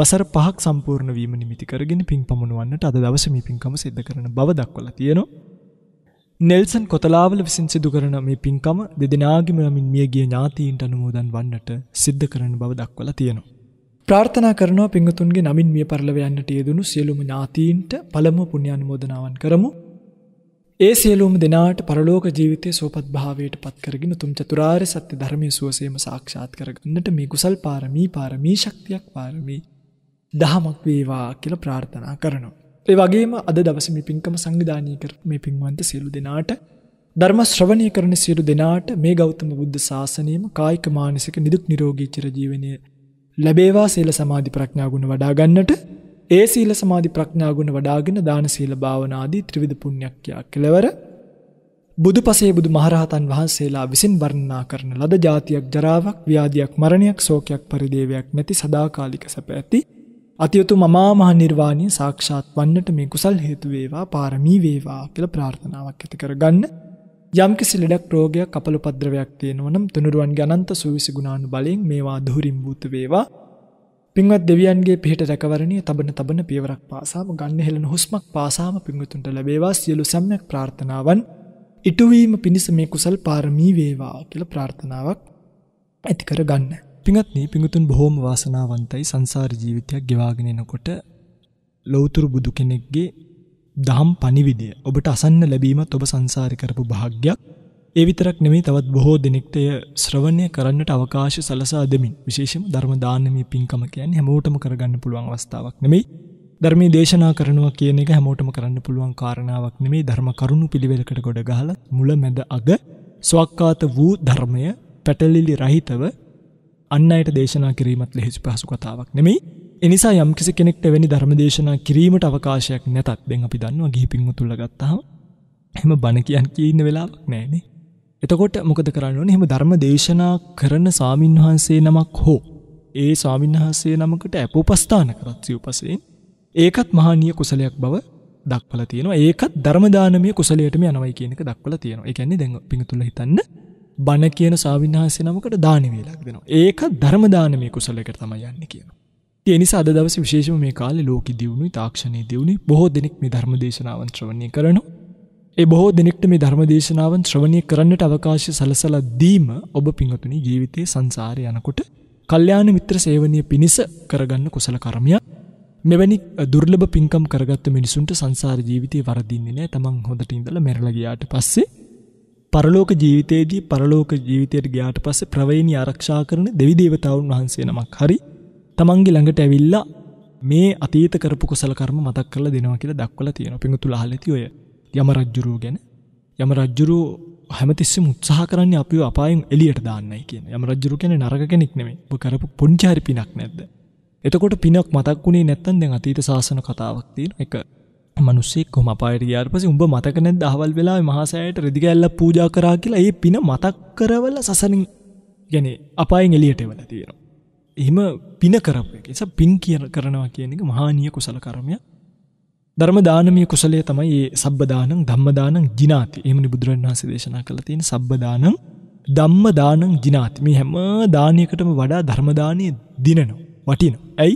වසර පහක් සම්පූර්ණ වීම නිමිති කරගෙන පින් පමුණුවන්නට අද දවසේ මේ පින්කම සිද්ධ කරන බව දක්වලා තියෙනවා. නෙල්සන් කොතලාවල විසින් සිදුකරන මේ පින්කම දෙදෙනනාගිම නමින් මියගේ ඥාතීන්ට අනුමෝදන් වන්නට සිද්ධ කරන බව දක්වල තියෙනවා. ප්‍රාර්ථනා කරන පිංගතුන්ගේ නමින් මිය පරලවයන්නට යෙදනු සියලුම ඥාතීන්ට පළම පුුණ්‍යානුමෝදනාවන් කරමු. ඒ සියලුම් දෙනාට පරලෝක ජීවිතය සෝපත් භාවයට පත්කරගෙන තුම් චතුරාර් සත්‍ය ධර්මය සුවසේම සාක්ෂාත් කරගන්නට මේ කුසල් පාරමී පාරමී ශක්තියක් පාරමී දහමක් වේවා කියල ප්‍රාර්ථනා කරනවා. ඒ වගේම අද දවස මේ පින්කම සංවිධානය කර මේ පින්වන්ත සියලු දෙනාට ධර්ම ශ්‍රවණය කරන සියලු දෙනාට මේ ගෞතම බුද්ධ ශාසනයම කායික මානසික නිදුක් නිරෝගී චිරජීවනය ලැබේවා සීල සමාධි ප්‍රඥා ගුණ වඩා ගන්නට ඒ සීල සමාධි ප්‍රඥා ගුණ වඩාගෙන දාන සීල භාවනාදී ත්‍රිවිධ පුණ්‍යක්‍යා කෙලවර බුදු පසේ බුදු මහරහතන් වහන්සේලා විසින් වර්ණනා කරන ලද જાතියක් ජරාවක් ව්‍යාධියක් මරණයක් ශෝකයක් පරිදේවයක් නැති සදාකාලික සැප ඇති අතියුතු මමා මහ නිර්වාණය සාක්ෂාත් වන්නට මේ කුසල් හේතු වේවා පාරමී වේවා කියලා ප්‍රාර්ථනාවක් ඇති කරගන්න. යම්කිසි ලෙඩක් රෝගයක් අපල උපද්‍රවයක් තියෙනවනම් තුනුරුවන් ගණන්ත සුවිසි ගුණානු බලයෙන් මේවා දුහරින් භූත වේවා. පින්වත් දෙවියන්ගේ පිහිට රැකවරණය තබන තබන පියවරක් පාසාම ගන්න හෙළන හුස්මක් පාසාම පිංගුතුන්ට ලැබේවා සියලු සම්යක් ප්‍රාර්ථනාවන් ඉටුවීම පිණිස මේ කුසල් පාරමී වේවා කියල ප්‍රාර්ථනාවක් ඇතිකර ගන්න. පිඟත්නී පිඟුතුන් බොහෝම වාසනාවන්තයි සංසාර ජීවිතයක් ගෙවාගෙන එනකොට ලෞතුරු බුදු කෙනෙක්ගේ දහම් පණිවිඩය ඔබට අසන්න ලැබීමත් ඔබ සංසාරි කරපු භාග්‍යයක් ඒ විතරක් නෙමේ තවත් බොහෝ දෙනෙක්ටය ශ්‍රවණය කරන්නට අවකාශ සලසා දෙමින් විශේෂම ධර්ම දානමය පින්කම කියන්නේ හැමෝටම කරගන්න පුළුවන් අවස්ථාවක් නෙමෙයි ධර්මයේ දේශනා කරනවා කියන එක හැමෝටම කරන්න පුළුවන් කාරණාවක් නෙමේ ධර්ම කරුණු පිළිවෙලකට ගොඩ ගහලා මුල මැද අග ස්වක්කාත වූ ධර්මය පැටලිලි රහිතව අන්න අයට දේශනා කිරීමත් ලෙහිසි පහසු කතාවක් නෙමයි එනිසා යම් කිසි කෙනෙක් එවැනි ධර්ම දේශනා කිරීමට අවකාශයක් නැතත් දෙ අපි දන්නවා ගිහිපින්ව තුළ ගත්තහම එම බණ කියන් කියන්න වෙලාක් නෑනේ එතකොට මොකද කරන්න හෙම ධර්ම දේශනා කරන සාමීන්වහන්සේ නමක් හෝ ඒ ස්වාමින්හන්සේ නමකට ඇපෝපස්ථාන කරත් සිව්පසයෙන් ඒකත් මහානිය කුසලයක් බව දක්වල තියෙනවා ඒකත් ධර්මදානමය කුසලයටම යනවයි කියනක දක්වල තියෙනවා එකන්නේ දැඟ පිඟතුල හිතන්න බණ කියන සාවින්හන්සේ නමකට දානවේලක් දෙනවා. ඒක ධර්මදානමය කුසලකට තම යන්න කියන. එනිසා අද දවස විශේෂම මේ කාලෙ ලෝක දියුණු තාක්ෂණය දියුණු බොහෝ දෙනෙක් මේ ධර්ම දේශනාවන් ශ්‍රවණය කරනු. ඒ බොහෝ දෙනෙක්ට මේ ධර්ම දේශනාවන් ශ්‍රවණය කරන්නට අවකාශය සලසලා දීම ඔබ පිංහතුනි ජීවිතයේ සංසාරය යනකොට කල්්‍යයාන මිත්‍ර සේවනය පිණිස කරගන්න කුසල කරමයක් මෙවැනි දුර්ලභ පින්කම් කරගත්ත මිනිසුන්ට සංසාර ජීවිතය වරදින්නේ නෑ තමන් හොඳට ඉඳල මැරලගයාට පස්සේ පරලෝක ජීවිතයේදී පරලෝක ජීවිතයට ගයාට පස්සේ ප්‍රවේණි ආරක්ෂා කරන දෙවිදේවතාවුන් වහන්සේ නමක් හරි තමන්ගේ ළඟට ඇවිල්ලා මේ අතීත කරපු කුසල කර්ම මතක් කරලා දෙනවා කියලා දක්වලා තියෙනවා පිඟුතු ලහලති ඔය යම රජ්ජුරුව ගැන යම රජ්ජුරුව හැමතිස්සෙම උත්සාහ කරන්නේ අපිව අපායෙන් එළියට දාන්නයි කියන යම රජ්ජුරුව කියන්නේ නරක කෙනෙක් නෙමෙයි ඔබ කරපු පුංචි හරි පිනක් නැද්ද එතකොට පිනක් මතක් වුණේ නැත්තම් දැන් අතීත සාසන කතාවක් තියෙන එක මනුස්සෙක් කොම පාරියාට පස උඹ මතකන දහවල් වෙලා මහසෑයට රදිගඇල්ල පූජා කරා කියලා ඒ පින මතක් කරවල සසනින් ගැන අපායින් එලියට වෙල තියෙන. එහෙම පින කරප එක පින් කියන කරනවා කියන එක මහානිය කුසල කරමය ධර්ම දානමය කුසලය තමයි ඒ සබ්බදානං ධම්මදානං ජිනාති එමනි බුදුරන් වහස දේශනා කළ තියෙන සබ්බදානං ධම්මදානං ජිනාති මේ හැම දානයකටම වඩා ධර්මදානය දිනනවා වටින ඇයි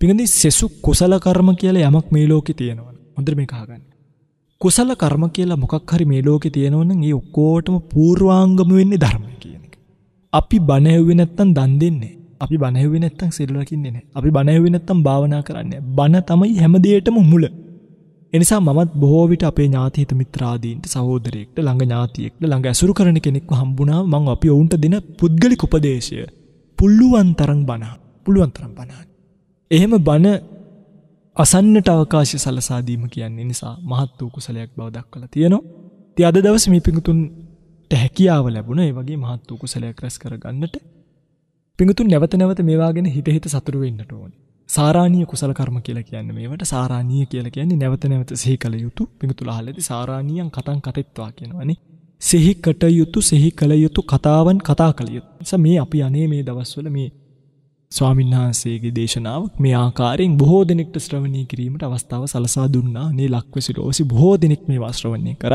පිඟදි සෙසු කුසල කර්ම කියලා යමක් මේ ලෝකෙ තියෙනවා හොඳට මේ අහගන්න. කුසල කර්ම කියලා මොකක් හරි මේ ලෝකේ තියෙනවනම් ඒ ඔක්කොටම පූර්වාංගම වෙන්නේ ධර්මය කියන එක. අපි බණ ඇහුවේ නැත්තම් දන් දෙන්නේ. අපි බණ ඇහුවේ නැත්තම් සිල් රකින්නේ නැහැ. අපි බණ ඇහුවේ නැත්තම් භාවනා කරන්නේ නැහැ. බණ තමයි හැම දෙයකටම මුල. එනිසා මමත් බොහෝ විට අපේ ඥාතිහිත මිත්‍රාදීන්ට සහෝදරයෙක්ට ළඟ ඥාතියෙක්ට ළඟ ඇසුරු කරන කෙනෙක්ව හම්බුණා මම අපි ඔවුන්ට දෙන පුද්ගලික උපදේශය. පුළුවන් තරම් බණ. පුළුවන් තරම් බණ. එහෙම බණ අසන්නට අවකාශ සලසාදීම කියන්නේ නිසා මහත් වූ කුසලයක් බව දක්වලා තියෙනවා. ඉතින් අද දවසේ මේ පිඟුතුන්ට හැකියාව ලැබුණා ඒ වගේ මහත් වූ කුසලයක් රැස් කරගන්නට. පිඟුතුන් නැවත නැවත මේවා ගැන හිත හිත සතුටු වෙන්නට ඕනේ. සාරාණීය කුසල කර්ම කියලා කියන්නේ මේවට සාරාණීය කියලා කියන්නේ නැවත නැවත සිහි කළ යුතු පිඟුතුල අහලදී සාරාණීයන් කතං කතෙත්වා කියනවනේ. සිහි කට යුතු සිහි කළ යුතු කතාවන් කතා කළ යුතු. නිසා මේ අපි අනේ මේ දවස්වල මේ ස්වාමින්හන්සේගේ දේශනාවක් මේ ආකාරයෙන් බොහෝ දෙනෙක්ට ශ්‍රවණය කිරීමට අවස්ථාව සලසා දුන්නා නේ ලක්වසිරෝසි බොහෝ දෙනෙක් මේ වශ්‍රවණය කර.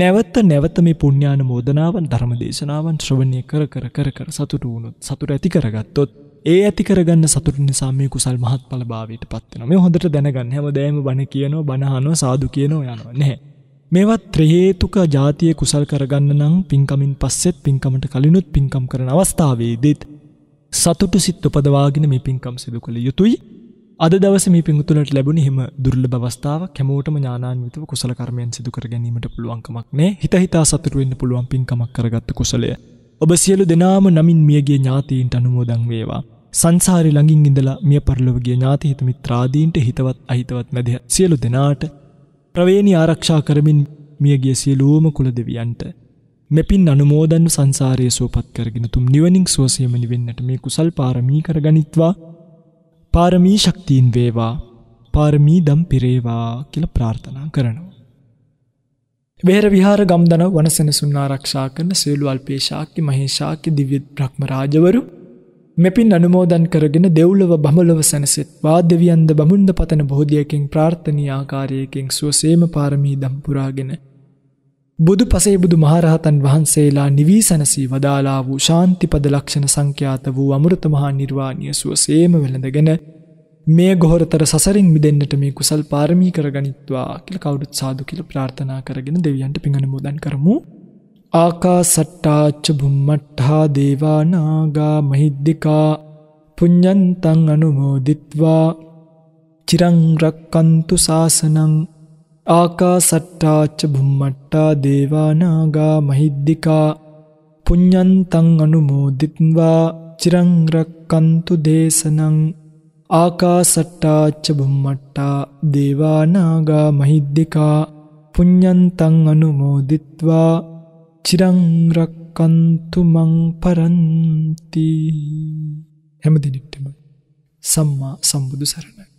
නැවත්ත නැවත මේ පුුණ්ඥාන මෝදනාවන් ධර්ම දේශනාවන් ශ්‍රවණය කර කර කර කර සතුට වුණුත් සතුට ඇති කරගත්තොත් ඒ ඇති කරගන්න සතුට නිසා මේ කුසල් මහත් පල භාවයට පත්වෙන මේ හොඳට දැනගන්න හැම දෑම බණ කියනවා බණහනෝ සාදු කියනෝ යනවා නැහැ. මේවත් ත්‍රහේතුක ජාතිය කුසල් කරගන්න නම් පින්කමින් පස්සෙත් පින්කමට කලිනුත් පින්කම් කරන අවස්ථාවේදෙත් සතුටු සිත් උපදවාගෙන මේ පින්කම් සිදු කළ යුතුයි අද දවස මේ පින්තුලට ලැබුණ හෙම දුර්ල බවස්ථාව කැමෝටම ඥානාන්විතව කුසල කර්මයන් සිදු කර ගැනීමට පුළුවන්කමක් නෑ හිත හිතා සතුටුවෙන්න පුළුවන් පින්කමක් කරගත්ත කුසලය ඔබ සියලු දෙනාම නමින් මියගේ ඥාතීන්ට අනුමෝදන් වේවා සංසාරි ළඟින් ඉඳලා මිය පරලොවගේ ඥාති හිත මිත්‍රාදීන්ට හිතවත් අහිතවත් මැදිහ සියලු දෙනාට ප්‍රවේණි ආරක්ෂා කරමින් මියගේ සියලූම කුල දෙවියන්ට මෙපින් අනුමෝදන්නු සංසාරය සෝපත් කරගෙන තුම් නිවනිින් සෝසියමනි වෙන්නට මේ කුසල් පාරමී කරගනිත්වා පාරමී ශක්තිීන් වේවා පාරමී දම් පිරේවා කියල ප්‍රාර්ථනා කරනවා. වෙහර විහාර ගම්දන වනසෙනසුන් ආරක්ෂා කරන සේලු අල්පේශාක්‍ය මහේෂාක්‍ය දිවිත් ප්‍රක්්මරාජවරු මෙපින් අනුමෝදන් කරගෙන දෙව්ලව බමලව සැනසෙත්වා දෙවියන්ද බමුන්ද පතන බෝධියකින් ප්‍රාර්ථනී ආකාරයකින් සුවසේම පාරමී දම්පුරාගෙන බුදු පසේ බුදු මහරහතන් වහන්සේලා නිවී සැනසී වදාලා වූ ශාන්තිපද ලක්ෂණ සංඛ්‍යාත වූ අමෘතමහා නිර්වාණය සුවසේම වෙළඳගෙන මේ ගොහොරතර සසරින් මිදෙන්නට මේ කුසල් පාරමී කරගනිත්වා කියලා කවුරුත් සාදු කියලා ප්‍රාර්ථනා කරගෙන දෙවියන්ට පින් අනුමෝදන් කරමු. ආකාසට්ටාච්ච බුම්මට්ඨා දේවානාගා මහිද්దికා පුඤ්ඤන්තං අනුමෝදිත්වා චිරං රක්칸තු සාසනං ආකාසට්ටාච්ච බුම්මට්ටා දේවානාගා මහිද්දිකා පුඤ්ඤන්තං අනුමෝදිත්වා චිරංරක්කන්තු දේශනං ආකාසට්ටාච්ච බුම්මට්ටා දේවානාගා මහිද්දිකා පුඤ්ඤන්තං අනුමෝදිත්වා චිරංරක්කන්තු මං පරන්ති හැමදිනෙකටම සම්මා සම්බුදු සරණයි